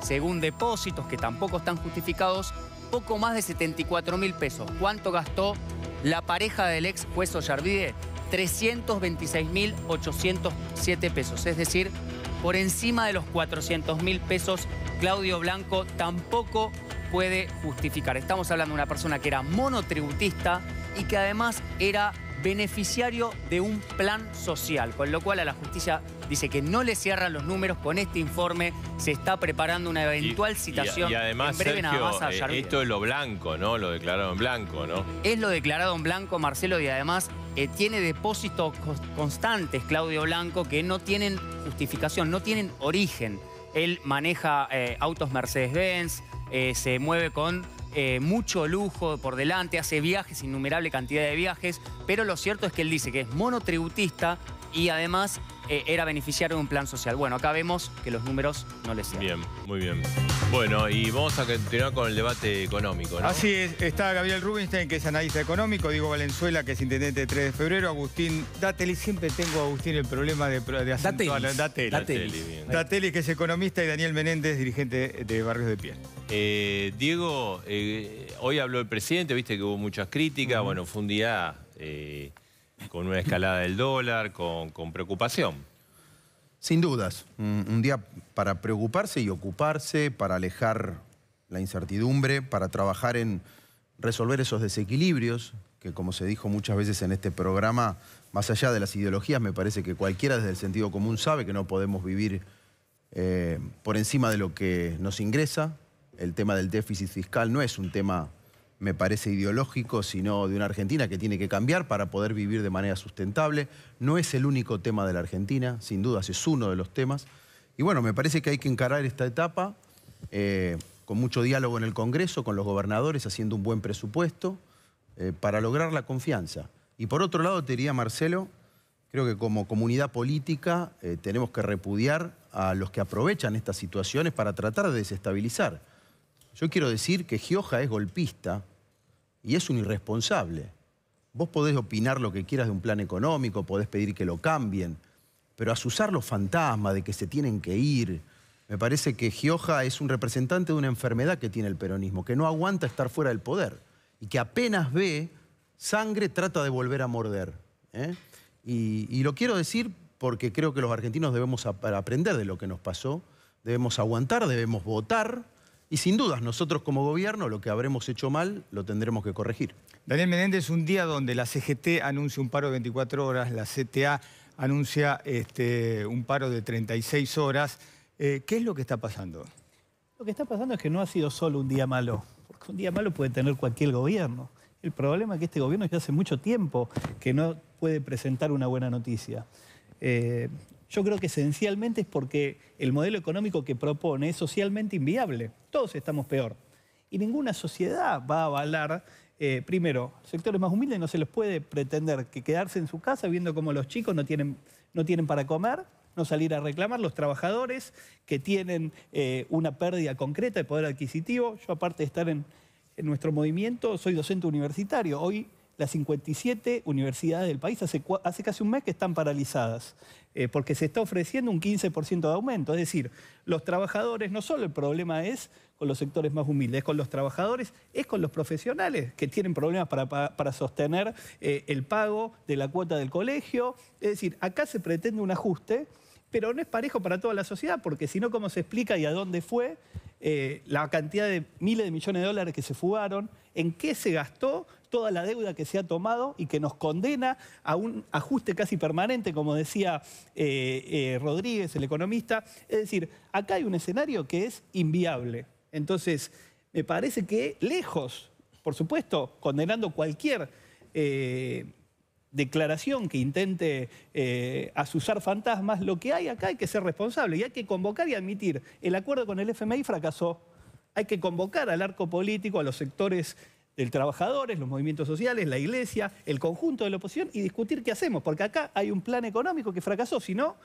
según depósitos que tampoco están justificados, poco más de 74 mil pesos. ¿Cuánto gastó la pareja del ex juez mil 326.807 pesos, es decir, por encima de los 400 mil pesos, Claudio Blanco tampoco puede justificar. Estamos hablando de una persona que era monotributista y que además era beneficiario de un plan social, con lo cual a la justicia dice que no le cierran los números con este informe, se está preparando una eventual citación. Y, además, Sergio, eh, esto es lo blanco, ¿no? Lo declararon en blanco, ¿no? Es lo declarado en blanco, Marcelo, y además eh, tiene depósitos constantes, Claudio Blanco, que no tienen justificación, no tienen origen. Él maneja eh, autos Mercedes-Benz, eh, se mueve con mucho lujo por delante, hace viajes, innumerable cantidad de viajes, pero lo cierto es que él dice que es monotributista, y además eh, era beneficiario de un plan social. Bueno, acá vemos que los números no les sirven. Bien, muy bien. Bueno, y vamos a continuar con el debate económico, ¿no? Así está Gabriel Rubinstein, que es analista económico, Diego Valenzuela, que es intendente de 3 de febrero, Agustín Dateli, siempre tengo, Agustín, el problema de, de Dateli. Dateli, que es economista, y Daniel Menéndez, dirigente de Barrios de Piel. Eh, Diego, eh, hoy habló el presidente, viste que hubo muchas críticas, bueno, fue un día con una escalada del dólar, con, preocupación. Sin dudas, un, día para preocuparse y ocuparse, para alejar la incertidumbre, para trabajar en resolver esos desequilibrios, que como se dijo muchas veces en este programa, más allá de las ideologías, me parece que cualquiera desde el sentido común sabe que no podemos vivir eh, por encima de lo que nos ingresa. El tema del déficit fiscal no es un tema me parece ideológico, sino de una Argentina que tiene que cambiar para poder vivir de manera sustentable. No es el único tema de la Argentina, sin dudas es uno de los temas. Y bueno, me parece que hay que encarar esta etapa eh, con mucho diálogo en el Congreso, con los gobernadores, haciendo un buen presupuesto eh, para lograr la confianza. Y por otro lado, te diría, Marcelo, creo que como comunidad política eh, tenemos que repudiar a los que aprovechan estas situaciones para tratar de desestabilizar. Yo quiero decir que Gioja es golpista, y es un irresponsable. Vos podés opinar lo que quieras de un plan económico, podés pedir que lo cambien, pero asusar los fantasmas de que se tienen que ir, me parece que Gioja es un representante de una enfermedad que tiene el peronismo, que no aguanta estar fuera del poder y que apenas ve sangre trata de volver a morder. ¿eh? y, lo quiero decir porque creo que los argentinos debemos aprender de lo que nos pasó, debemos aguantar, debemos votar y sin dudas, nosotros como gobierno, lo que habremos hecho mal, lo tendremos que corregir. Daniel Menéndez, un día donde la CGT anuncia un paro de 24 horas, la CTA anuncia este, un paro de 36 horas. Eh, ¿Qué es lo que está pasando? Lo que está pasando es que no ha sido solo un día malo, porque un día malo puede tener cualquier gobierno. El problema es que este gobierno ya hace mucho tiempo que no puede presentar una buena noticia. Eh, yo creo que esencialmente es porque el modelo económico que propone es socialmente inviable. Todos estamos peor. Y ninguna sociedad va a avalar, eh, primero, sectores más humildes no se les puede pretender que quedarse en su casa viendo cómo los chicos no tienen, no tienen para comer, no salir a reclamar, los trabajadores que tienen eh, una pérdida concreta de poder adquisitivo. Yo aparte de estar en, nuestro movimiento, soy docente universitario. Hoy las 57 universidades del país hace, hace, casi un mes que están paralizadas. Eh, porque se está ofreciendo un 15% de aumento. Es decir, los trabajadores, no solo el problema es con los sectores más humildes, es con los trabajadores, es con los profesionales que tienen problemas para, sostener eh, el pago de la cuota del colegio. Es decir, acá se pretende un ajuste, pero no es parejo para toda la sociedad, porque si no, ¿cómo se explica y a dónde fue eh, la cantidad de miles de millones de dólares que se fugaron? ¿En qué se gastó? toda la deuda que se ha tomado y que nos condena a un ajuste casi permanente, como decía eh, eh, Rodríguez, el economista. Es decir, acá hay un escenario que es inviable. Entonces, me parece que lejos, por supuesto, condenando cualquier... Eh, declaración que intente asusar fantasmas, lo que hay acá hay que ser responsable y hay que convocar y admitir. El acuerdo con el FMI fracasó. Hay que convocar al arco político, a los sectores el trabajadores, los movimientos sociales, la iglesia, el conjunto de la oposición y discutir qué hacemos, porque acá hay un plan económico que fracasó, sino,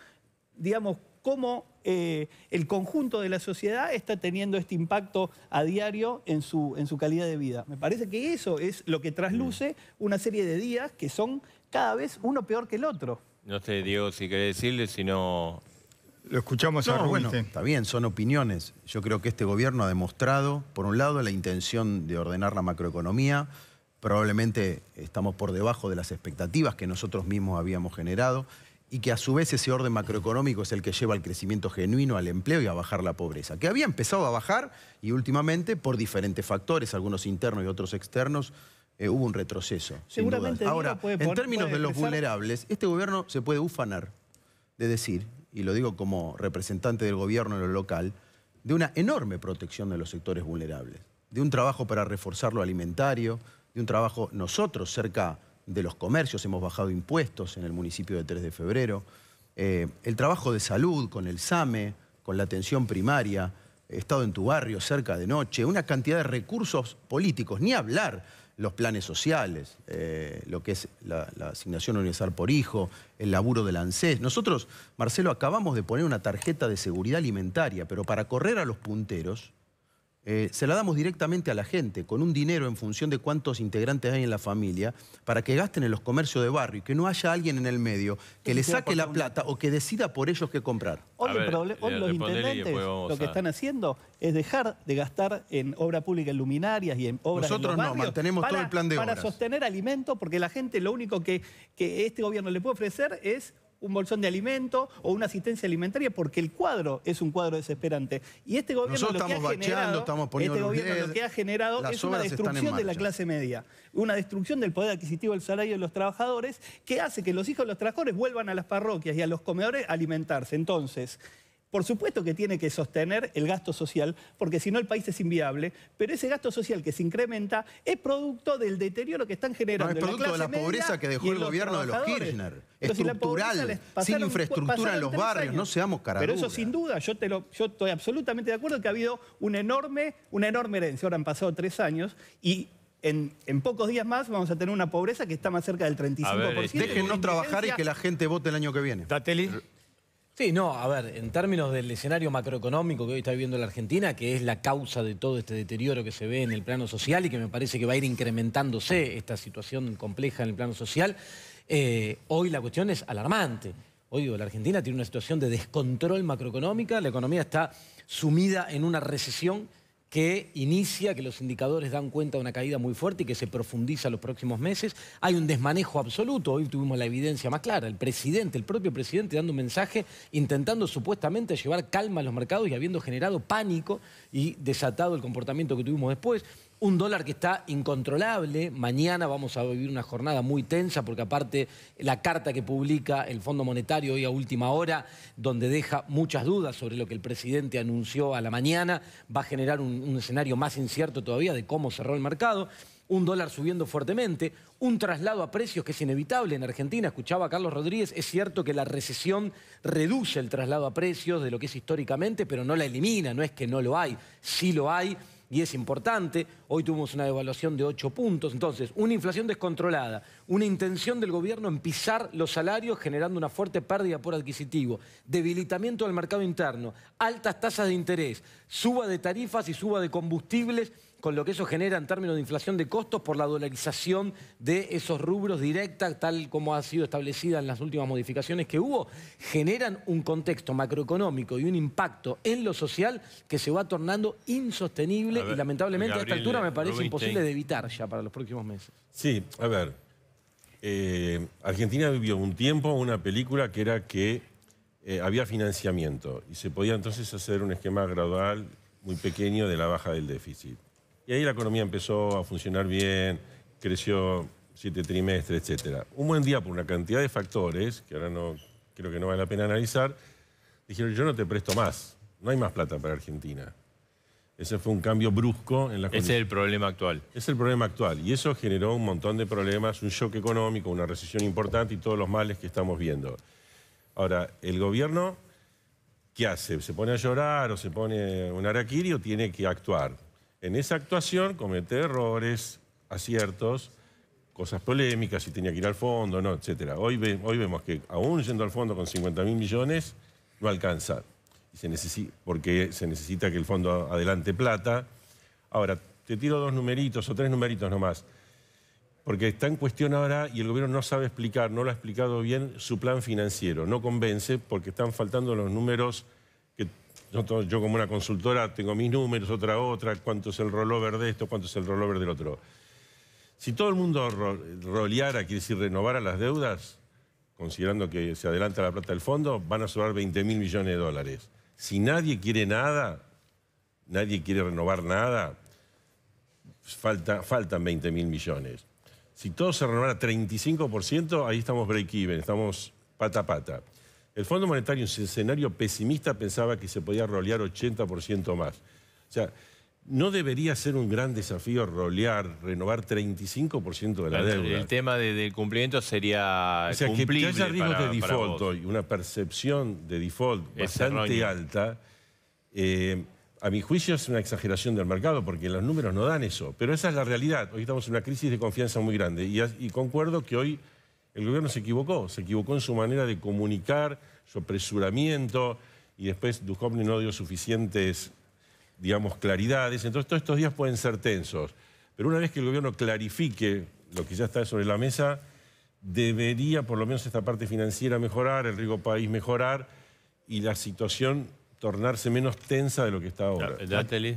digamos, cómo eh, el conjunto de la sociedad está teniendo este impacto a diario en su, en su calidad de vida. Me parece que eso es lo que trasluce mm. una serie de días que son cada vez uno peor que el otro. No sé, Diego, si querés decirle, sino lo escuchamos no, Bueno, está bien, son opiniones. Yo creo que este gobierno ha demostrado, por un lado, la intención de ordenar la macroeconomía. Probablemente estamos por debajo de las expectativas que nosotros mismos habíamos generado y que a su vez ese orden macroeconómico es el que lleva al crecimiento genuino, al empleo y a bajar la pobreza, que había empezado a bajar y últimamente por diferentes factores, algunos internos y otros externos, eh, hubo un retroceso. Seguramente. Ahora, en términos de los vulnerables, este gobierno se puede ufanar de decir y lo digo como representante del gobierno en lo local, de una enorme protección de los sectores vulnerables, de un trabajo para reforzar lo alimentario, de un trabajo nosotros cerca de los comercios, hemos bajado impuestos en el municipio de 3 de febrero, eh, el trabajo de salud con el SAME, con la atención primaria, estado en tu barrio cerca de noche, una cantidad de recursos políticos, ni hablar los planes sociales, eh, lo que es la, la, asignación universal por hijo, el laburo del ANSES. Nosotros, Marcelo, acabamos de poner una tarjeta de seguridad alimentaria, pero para correr a los punteros, eh, se la damos directamente a la gente, con un dinero en función de cuántos integrantes hay en la familia, para que gasten en los comercios de barrio y que no haya alguien en el medio que le saque la plata o que decida por ellos qué comprar. Hoy, eh, los intendentes lo que están haciendo es dejar de gastar en obra pública luminarias y en obras Nosotros no, mantenemos todo el plan de Para sostener alimento, porque la gente lo único que, que este gobierno le puede ofrecer es un bolsón de alimento o una asistencia alimentaria, porque el cuadro es un cuadro desesperante. Y este gobierno este que ha generado, lo que ha generado es una destrucción de la clase media, una destrucción del poder adquisitivo del salario de los trabajadores, que hace que los hijos de los trabajadores vuelvan a las parroquias y a los comedores a alimentarse. Entonces, por supuesto que tiene que sostener el gasto social, porque si no el país es inviable, pero ese gasto social que se incrementa es producto del deterioro que están generando. No, es producto de la pobreza que dejó el gobierno de los Kirchner. Estructural, sin infraestructura en los barrios, no seamos caraduras. Pero eso sin duda, yo, estoy absolutamente de acuerdo que ha habido una enorme, una enorme herencia. Ahora han pasado tres años y en, pocos días más vamos a tener una pobreza que está más cerca del 35%. Dejen trabajar y que la gente vote el año que viene. ¿Tateli? Sí, no, a ver, en términos del escenario macroeconómico que hoy está viviendo la Argentina, que es la causa de todo este deterioro que se ve en el plano social y que me parece que va a ir incrementándose esta situación compleja en el plano social, eh, hoy la cuestión es alarmante. Hoy digo, la Argentina tiene una situación de descontrol macroeconómica, la economía está sumida en una recesión que inicia, que los indicadores dan cuenta de una caída muy fuerte y que se profundiza los próximos meses. Hay un desmanejo absoluto, hoy tuvimos la evidencia más clara, el presidente, el propio presidente dando un mensaje, intentando supuestamente llevar calma a los mercados y habiendo generado pánico y desatado el comportamiento que tuvimos después. Un dólar que está incontrolable. Mañana vamos a vivir una jornada muy tensa porque aparte la carta que publica el Fondo Monetario hoy a última hora, donde deja muchas dudas sobre lo que el presidente anunció a la mañana, va a generar un, escenario más incierto todavía de cómo cerró el mercado un dólar subiendo fuertemente, un traslado a precios que es inevitable en Argentina. Escuchaba a Carlos Rodríguez, es cierto que la recesión reduce el traslado a precios de lo que es históricamente, pero no la elimina, no es que no lo hay, sí lo hay y es importante. Hoy tuvimos una devaluación de 8 puntos. Entonces, una inflación descontrolada, una intención del gobierno en pisar los salarios generando una fuerte pérdida por adquisitivo, debilitamiento del mercado interno, altas tasas de interés, suba de tarifas y suba de combustibles con lo que eso genera en términos de inflación de costos por la dolarización de esos rubros directa, tal como ha sido establecida en las últimas modificaciones que hubo, generan un contexto macroeconómico y un impacto en lo social que se va tornando insostenible y lamentablemente a esta altura me parece imposible de evitar ya para los próximos meses. Sí, a ver. Eh, Argentina vivió un tiempo una película que era que eh, había financiamiento y se podía entonces hacer un esquema gradual muy pequeño de la baja del déficit. Y ahí la economía empezó a funcionar bien, creció siete trimestres, etcétera Un buen día por una cantidad de factores, que ahora no creo que no vale la pena analizar, dijeron yo no te presto más, no hay más plata para Argentina. Ese fue un cambio brusco en la Ese es el problema actual. Es el problema actual. Y eso generó un montón de problemas, un shock económico, una recesión importante y todos los males que estamos viendo. Ahora, el gobierno, ¿qué hace? ¿Se pone a llorar o se pone un araquiri o tiene que actuar? En esa actuación comete errores, aciertos, cosas polémicas, si tenía que ir al fondo, no, etc. Hoy, hoy vemos que aún yendo al fondo con 50 mil millones, no alcanza porque se necesita que el fondo adelante plata. Ahora, te tiro dos numeritos o tres numeritos nomás, porque está en cuestión ahora y el gobierno no sabe explicar, no lo ha explicado bien su plan financiero, no convence porque están faltando los números que yo, como una consultora tengo mis números, otra otra, cuánto es el rollover de esto, cuánto es el rollover del otro. Si todo el mundo roleara, quiere decir renovara las deudas, considerando que se adelanta la plata del fondo, van a sobrar 20 mil millones de dólares. Si nadie quiere nada, nadie quiere renovar nada, pues faltan 20 mil millones. Si todo se renovara 35%, ahí estamos break-even, estamos pata a pata. El Fondo Monetario en su escenario pesimista pensaba que se podía rolear 80% más. O sea, ¿No debería ser un gran desafío rolear, renovar 35% de la deuda? El tema del cumplimiento sería O sea, que, haya riesgos de default hoy, una percepción de default bastante alta, eh, a mi juicio es una exageración del mercado porque los números no dan eso. Pero esa es la realidad. Hoy estamos en una crisis de confianza muy grande y, concuerdo que hoy el gobierno se equivocó. Se equivocó en su manera de comunicar, su apresuramiento y después Duchovny no dio suficientes digamos, claridades. Entonces, todos estos días pueden ser tensos. Pero una vez que el gobierno clarifique lo que ya está sobre la mesa, debería por lo menos esta parte financiera mejorar, el rico país mejorar y la situación tornarse menos tensa de lo que está ahora.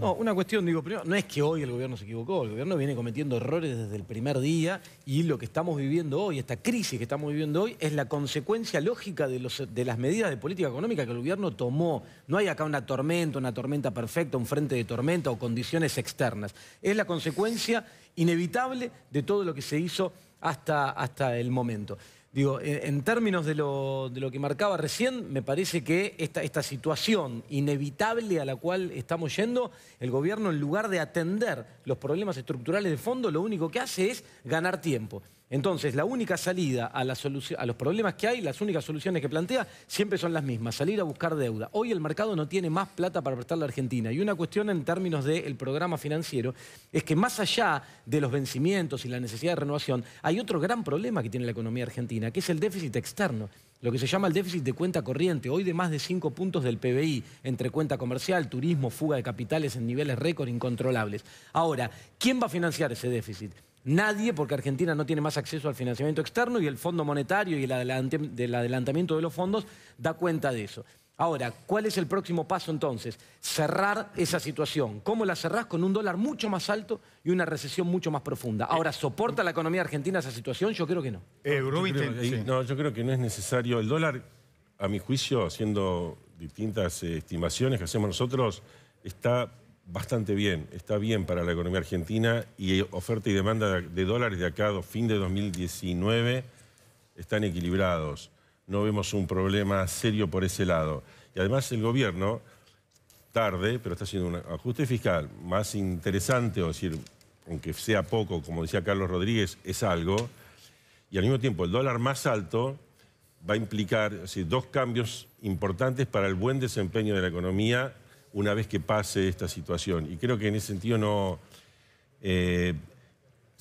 no, una cuestión, digo, primero, no es que hoy el gobierno se equivocó, el gobierno viene cometiendo errores desde el primer día y lo que estamos viviendo hoy, esta crisis que estamos viviendo hoy, es la consecuencia lógica de, los, de las medidas de política económica que el gobierno tomó. No hay acá una tormenta, una tormenta perfecta, un frente de tormenta o condiciones externas. Es la consecuencia inevitable de todo lo que se hizo hasta, hasta el momento. Digo, en términos de lo, que marcaba recién, me parece que esta, esta situación inevitable a la cual estamos yendo, el gobierno en lugar de atender los problemas estructurales de fondo, lo único que hace es ganar tiempo. Entonces, la única salida a, los problemas que hay, las únicas soluciones que plantea, siempre son las mismas, salir a buscar deuda. Hoy el mercado no tiene más plata para prestarle a Argentina. Y una cuestión en términos del programa financiero es que más allá de los vencimientos y la necesidad de renovación, hay otro gran problema que tiene la economía argentina, que es el déficit externo lo que se llama el déficit de cuenta corriente, hoy de más de 5 puntos del PBI, entre cuenta comercial, turismo, fuga de capitales en niveles récord incontrolables. Ahora, ¿quién va a financiar ese déficit? Nadie, porque Argentina no tiene más acceso al financiamiento externo y el Fondo Monetario y el del adelantamiento de los fondos da cuenta de eso. Ahora, ¿cuál es el próximo paso entonces? Cerrar esa situación. ¿Cómo la cerrás con un dólar mucho más alto y una recesión mucho más profunda? Ahora, eh, ¿soporta la economía argentina esa situación? Yo creo que no. Eh, no, yo creo que no es necesario. El dólar, a mi juicio, haciendo distintas eh, estimaciones que hacemos nosotros, está bastante bien, está bien para la economía argentina y oferta y demanda de dólares de acá a fin de 2019 están equilibrados. No vemos un problema serio por ese lado. Y además el gobierno, tarde, pero está haciendo un ajuste fiscal más interesante, o decir, aunque sea poco, como decía Carlos Rodríguez, es algo. Y al mismo tiempo el dólar más alto va a implicar dos cambios importantes para el buen desempeño de la economía una vez que pase esta situación. Y creo que en ese sentido no... Eh,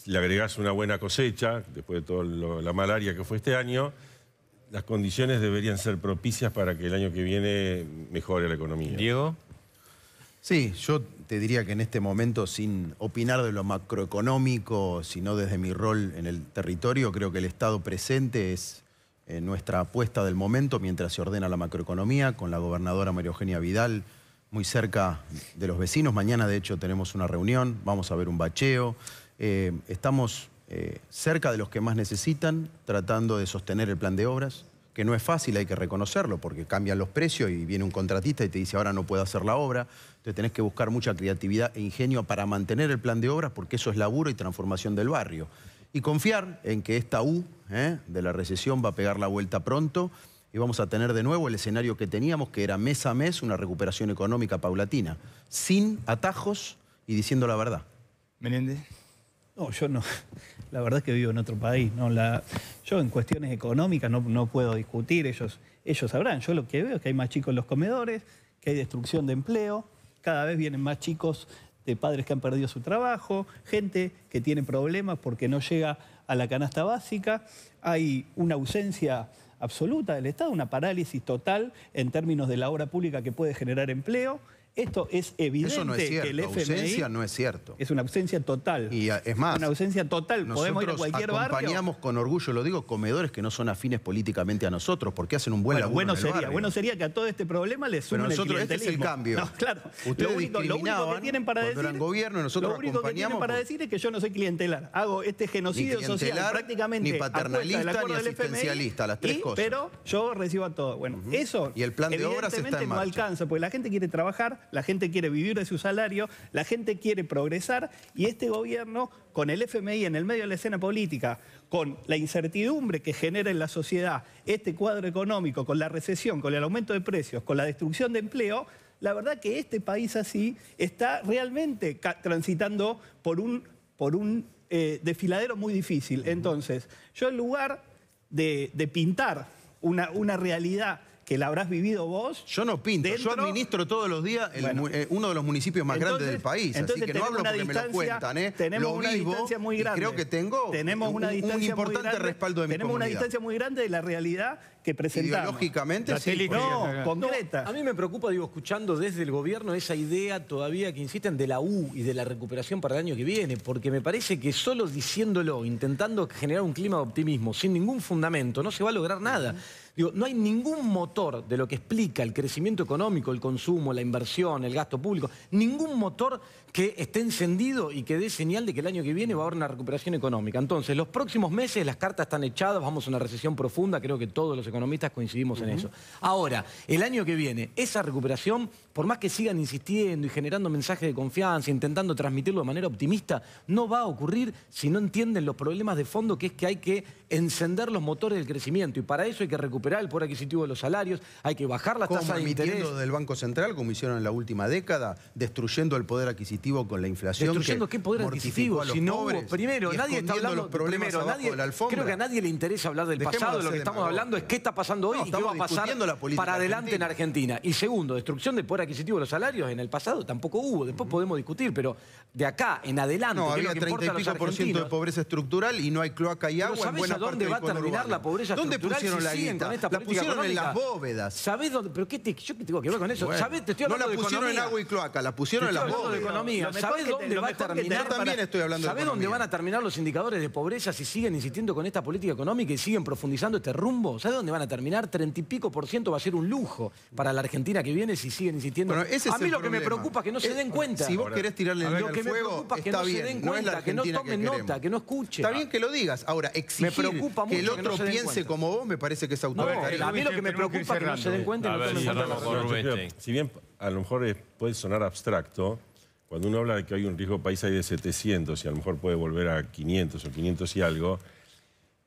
le agregás una buena cosecha, después de toda la malaria que fue este año, las condiciones deberían ser propicias para que el año que viene mejore la economía. Diego. Sí, yo te diría que en este momento, sin opinar de lo macroeconómico, sino desde mi rol en el territorio, creo que el Estado presente es eh, nuestra apuesta del momento mientras se ordena la macroeconomía, con la gobernadora María Eugenia Vidal, muy cerca de los vecinos. Mañana, de hecho, tenemos una reunión, vamos a ver un bacheo. Eh, estamos eh, cerca de los que más necesitan, tratando de sostener el plan de obras, que no es fácil, hay que reconocerlo, porque cambian los precios y viene un contratista y te dice, ahora no puedo hacer la obra. Entonces tenés que buscar mucha creatividad e ingenio para mantener el plan de obras, porque eso es laburo y transformación del barrio. Y confiar en que esta U eh, de la recesión va a pegar la vuelta pronto y vamos a tener de nuevo el escenario que teníamos, que era mes a mes una recuperación económica paulatina, sin atajos y diciendo la verdad. Menéndez. No, yo no. La verdad es que vivo en otro país. No, la, yo en cuestiones económicas no, puedo discutir, ellos, ellos sabrán. Yo lo que veo es que hay más chicos en los comedores, que hay destrucción de empleo, cada vez vienen más chicos de padres que han perdido su trabajo, gente que tiene problemas porque no llega a la canasta básica, hay una ausencia absoluta del Estado, una parálisis total en términos de la obra pública que puede generar empleo esto es evidente Eso no es cierto. que el ausencia no es cierto. Es una ausencia total. Y eh, es más... Una ausencia total. Podemos cualquier acompañamos con orgullo, lo digo, comedores que no son afines políticamente a nosotros porque hacen un buen bueno, bueno sería, Bueno sería que a todo este problema le sumen Pero nosotros, el este es el cambio. No, claro. Ustedes lo único, que tienen para decir... Eran gobierno, nosotros lo único que tienen para decir es que yo no soy clientelar. Hago este genocidio social prácticamente... Ni paternalista, ni asistencialista, las tres cosas. Pero yo recibo a todo. Bueno, eso... Y el plan de obras está en no alcanza porque la gente quiere trabajar la gente quiere vivir de su salario, la gente quiere progresar y este gobierno, con el FMI en el medio de la escena política, con la incertidumbre que genera en la sociedad este cuadro económico, con la recesión, con el aumento de precios, con la destrucción de empleo, la verdad que este país así está realmente transitando por un, por un eh, desfiladero muy difícil. Entonces, yo en lugar de, pintar una realidad que la habrás vivido vos. Yo no pinto, yo administro todos los días eh, uno de los municipios más grandes del país. así que no hablo porque me lo cuentan. ¿eh? Tenemos una distancia muy grande. creo que tengo tenemos una distancia importante respaldo de mi Tenemos una distancia muy grande de la realidad que presentamos. Ideológicamente, sí. No, concreta. a mí me preocupa, digo, escuchando desde el gobierno esa idea todavía que insisten de la U y de la recuperación para el año que viene, porque me parece que solo diciéndolo, intentando generar un clima de optimismo, sin ningún fundamento, no se va a lograr nada. Digo, no hay ningún motor de lo que explica el crecimiento económico, el consumo, la inversión, el gasto público, ningún motor que esté encendido y que dé señal de que el año que viene va a haber una recuperación económica. Entonces, los próximos meses las cartas están echadas, vamos a una recesión profunda, creo que todos los economistas coincidimos en eso. Ahora, el año que viene, esa recuperación, por más que sigan insistiendo y generando mensajes de confianza, intentando transmitirlo de manera optimista, no va a ocurrir si no entienden los problemas de fondo, que es que hay que encender los motores del crecimiento y para eso hay que recuperar recuperar el poder adquisitivo de los salarios, hay que bajar la tasa de interés. del Banco Central, como hicieron en la última década, destruyendo el poder adquisitivo con la inflación. ¿Destruyendo qué poder adquisitivo? Si no hubo, primero, nadie está hablando... Los problemas primero, nadie, creo que a nadie le interesa hablar del pasado, lo que estamos hablando es qué está pasando hoy y qué va a pasar para adelante en Argentina. Y segundo, destrucción del poder adquisitivo de los salarios en el pasado tampoco hubo, después podemos discutir, pero de acá en adelante... No, había 30 de pobreza estructural y no hay cloaca y agua en buena a dónde va a terminar la pobreza estructural ¿Dónde pusieron la guita? la pusieron en las bóvedas. sabes dónde? ¿Pero qué yo qué tengo que ver con eso? Te estoy hablando no la pusieron en agua y cloaca, la pusieron en las bóvedas. De economía. ¿Sabés dónde va a terminar? Yo también estoy hablando ¿Sabés dónde van a terminar los indicadores de pobreza si siguen insistiendo con esta política económica y siguen profundizando este rumbo? ¿Sabés dónde van a terminar? Treinta y pico por ciento va a ser un lujo para la Argentina que viene si siguen insistiendo. Bueno, ese es a mí lo que me preocupa es que no se eh, den cuenta. Si vos querés tirarle el fuego, que me preocupa es que no se den cuenta, que no tomen nota, que no escuchen. Está bien que lo digas. Ahora, exigir que el otro piense como vos me parece que es a mí lo que me preocupa es que, no se den cuenta y no Si bien a lo mejor puede sonar abstracto, cuando uno habla de que hay un riesgo país hay de 700 y a lo mejor puede volver a 500 o 500 y algo,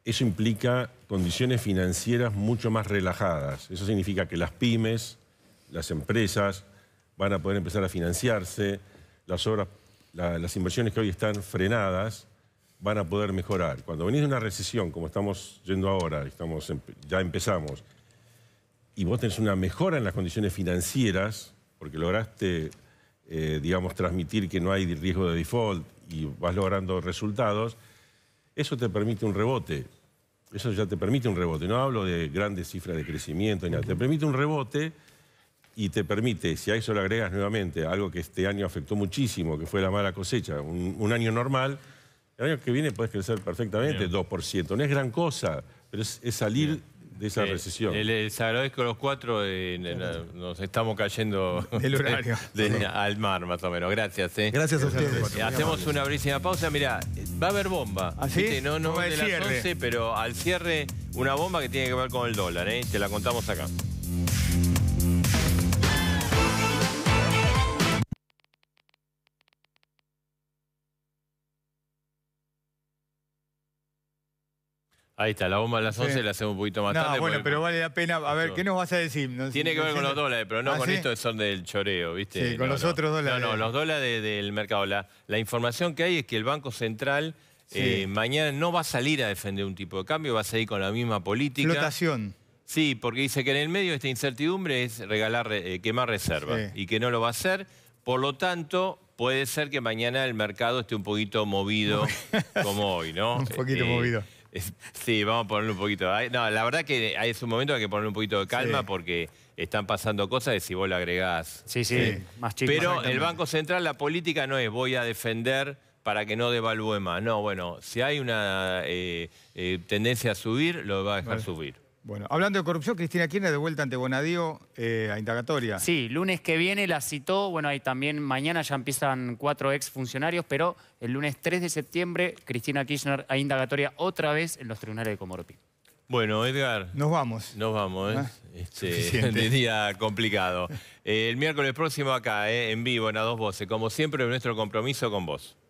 eso implica condiciones financieras mucho más relajadas. Eso significa que las pymes, las empresas van a poder empezar a financiarse, las obras, las inversiones que hoy están frenadas van a poder mejorar. Cuando venís de una recesión, como estamos yendo ahora, estamos, ya empezamos, y vos tenés una mejora en las condiciones financieras, porque lograste, eh, digamos, transmitir que no hay riesgo de default y vas logrando resultados, eso te permite un rebote. Eso ya te permite un rebote. No hablo de grandes cifras de crecimiento, ni nada. Te permite un rebote y te permite, si a eso le agregas nuevamente algo que este año afectó muchísimo, que fue la mala cosecha, un año normal, el año que viene puedes crecer perfectamente, 2%. No es gran cosa, pero es, salir de esa eh, recesión. les agradezco a los cuatro. Eh, nos estamos cayendo al mar, más o menos. Gracias. Eh. Gracias a ustedes. Hacemos una brevísima pausa. Mira, va a haber bomba. ¿Así? ¿Ah, no, no de las 11, pero al cierre, una bomba que tiene que ver con el dólar. Te la contamos acá. Ahí está, la bomba a las 11 la hacemos un poquito más tarde. Bueno, pero vale la pena. A ver, ¿qué nos vas a decir? Tiene que ver con los dólares, pero no ah, con son del choreo, ¿viste? Sí, con los otros dólares. No, no, los dólares del mercado. La, información que hay es que el Banco Central eh, mañana no va a salir a defender un tipo de cambio, va a seguir con la misma política. Flotación. Sí, porque dice que en el medio de esta incertidumbre es regalar, eh, quemar reservas y que no lo va a hacer. Por lo tanto, puede ser que mañana el mercado esté un poquito movido como hoy, ¿no? un poquito eh, movido. Sí, vamos a ponerle un poquito. No, la verdad que es un momento que hay que ponerle un poquito de calma porque están pasando cosas de si vos lo agregás. Sí, sí, más chico. Pero el Banco Central, la política no es voy a defender para que no devalúe más. No, bueno, si hay una eh, eh, tendencia a subir, lo va a dejar subir. Bueno, hablando de corrupción, Cristina Kirchner de vuelta ante Bonadío eh, a indagatoria. Sí, lunes que viene la citó, bueno, ahí también mañana ya empiezan cuatro exfuncionarios, pero el lunes 3 de septiembre Cristina Kirchner a indagatoria otra vez en los tribunales de Comorpi. Bueno, Edgar. Nos vamos. Nos vamos, ¿eh? Ah, este, de día complicado. el miércoles próximo acá, ¿eh? en vivo, en A Dos Voces. Como siempre, nuestro compromiso con vos.